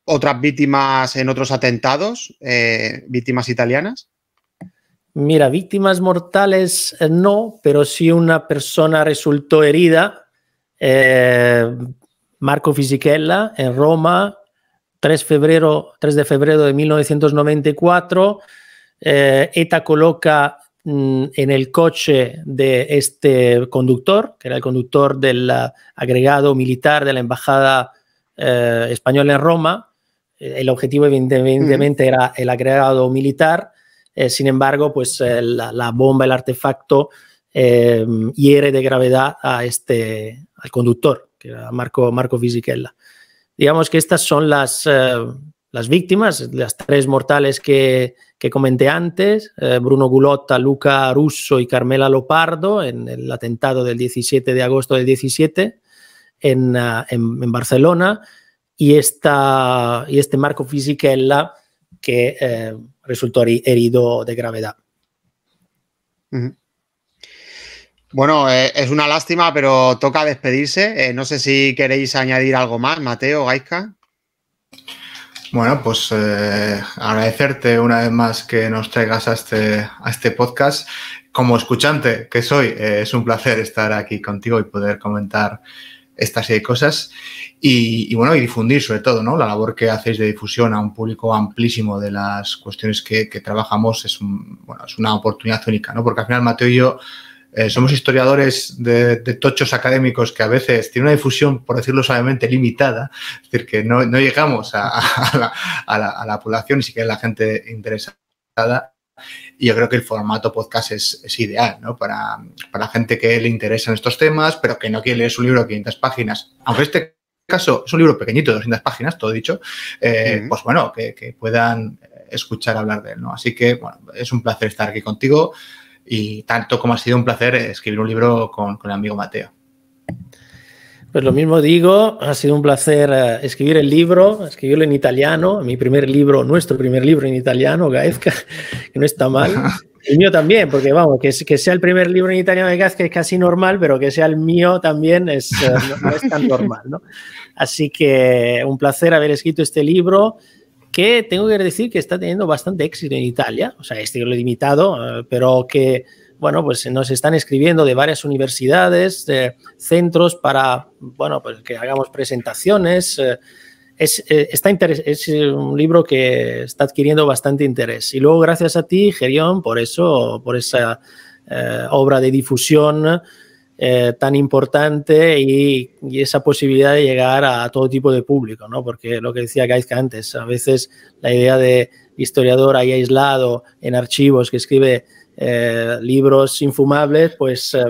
otras víctimas en otros atentados, eh, víctimas italianas? Mira, víctimas mortales no, pero sí una persona resultó herida. Marco Fisichella en Roma, 3, 3 de febrero de 1994 eh, ETA coloca mm, en el coche de este conductor, que era el conductor del agregado militar de la Embajada eh, Española en Roma. Eh, el objetivo evidentemente era el agregado militar, sin embargo, pues la, bomba, el artefacto, hiere de gravedad a este, al conductor, que era Marco, Marco Fisichella. Digamos que estas son las las víctimas, las tres mortales que, comenté antes, eh, Bruno Gulotta, Luca Russo y Carmela Lopardo, en el atentado del 17 de agosto del 17 ah, en, Barcelona, y, esta, y este Marco Fisichella que eh, resultó herido de gravedad. Bueno, eh, es una lástima, pero toca despedirse. no sé si queréis añadir algo más, Mateo, Gaisca. Bueno, pues eh, agradecerte una vez más que nos traigas a este, este podcast. Como escuchante que soy, eh, es un placer estar aquí contigo y poder comentar estas cosas y, bueno, y difundir sobre todo, ¿no? La labor que hacéis de difusión a un público amplísimo de las cuestiones que, trabajamos es, bueno, es una oportunidad única, ¿no? Porque al final Mateo y yo eh, somos historiadores de, tochos académicos que a veces tienen una difusión, por decirlo suavemente, limitada, es decir, que no, llegamos a, la, a, la, población, y que la gente interesada. Y yo creo que el formato podcast es, ideal, ¿no? Para, la gente que le interesan estos temas, pero que no quiere leer su libro de 500 páginas. Aunque este caso es un libro pequeñito, 200 páginas, todo dicho, eh, pues bueno, que, que, puedan escuchar hablar de él, ¿no? Así que, bueno, es un placer estar aquí contigo y tanto como ha sido un placer escribir un libro con, el amigo Mateo. Pues lo mismo digo, ha sido un placer eh, escribir el libro, escribirlo en italiano, mi primer libro, nuestro primer libro en italiano, Gaezca, que no está mal. El mío también, porque vamos, que, que sea el primer libro en italiano de Gaezca es casi normal, pero que sea el mío también es, eh, no, es tan normal. Así que un placer haber escrito este libro que tengo que decir que está teniendo bastante éxito en Italia, o sea, este lo he limitado, eh, pero que, bueno, pues nos están escribiendo de varias universidades, centros para, bueno, pues que hagamos presentaciones. Eh, es, eh, está es un libro que está adquiriendo bastante interés. Y luego, gracias a ti, Gerión, por eso, por esa obra de difusión eh, tan importante y, esa posibilidad de llegar a todo tipo de público, ¿no? Porque lo que decía Gaizka antes, a veces la idea de historiador ahí aislado en archivos que escribe eh, libros infumables, pues eh,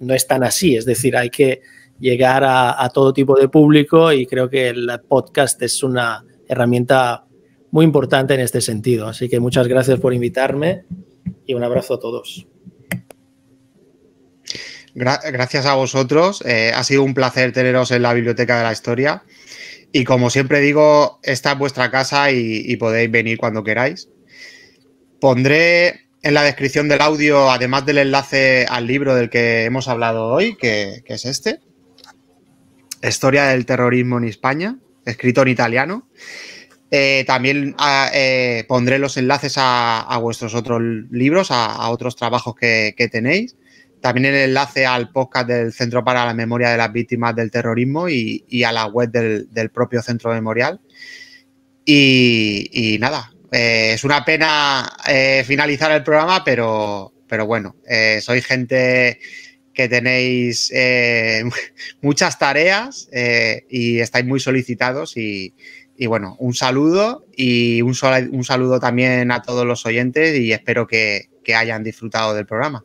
no es tan así. Es decir, hay que llegar a, todo tipo de público y creo que el podcast es una herramienta muy importante en este sentido. Así que muchas gracias por invitarme y un abrazo a todos gracias a vosotros. Eh, ha sido un placer teneros en la Biblioteca de la Historia. Y como siempre digo, esta es vuestra casa y, podéis venir cuando queráis. Pondré en la descripción del audio, además del enlace al libro del que hemos hablado hoy, que, es este, Historia del Terrorismo en España, escrito en italiano. Eh, también ah, eh, pondré los enlaces a, vuestros otros libros, a, otros trabajos que, tenéis. También el enlace al podcast del Centro para la Memoria de las Víctimas del Terrorismo y, a la web del, propio centro memorial. Y, nada, eh, es una pena eh, finalizar el programa, pero, pero bueno, eh, sois gente que tenéis muchas tareas y estáis muy solicitados y, bueno, un saludo y un, saludo también a todos los oyentes y espero que hayan disfrutado del programa.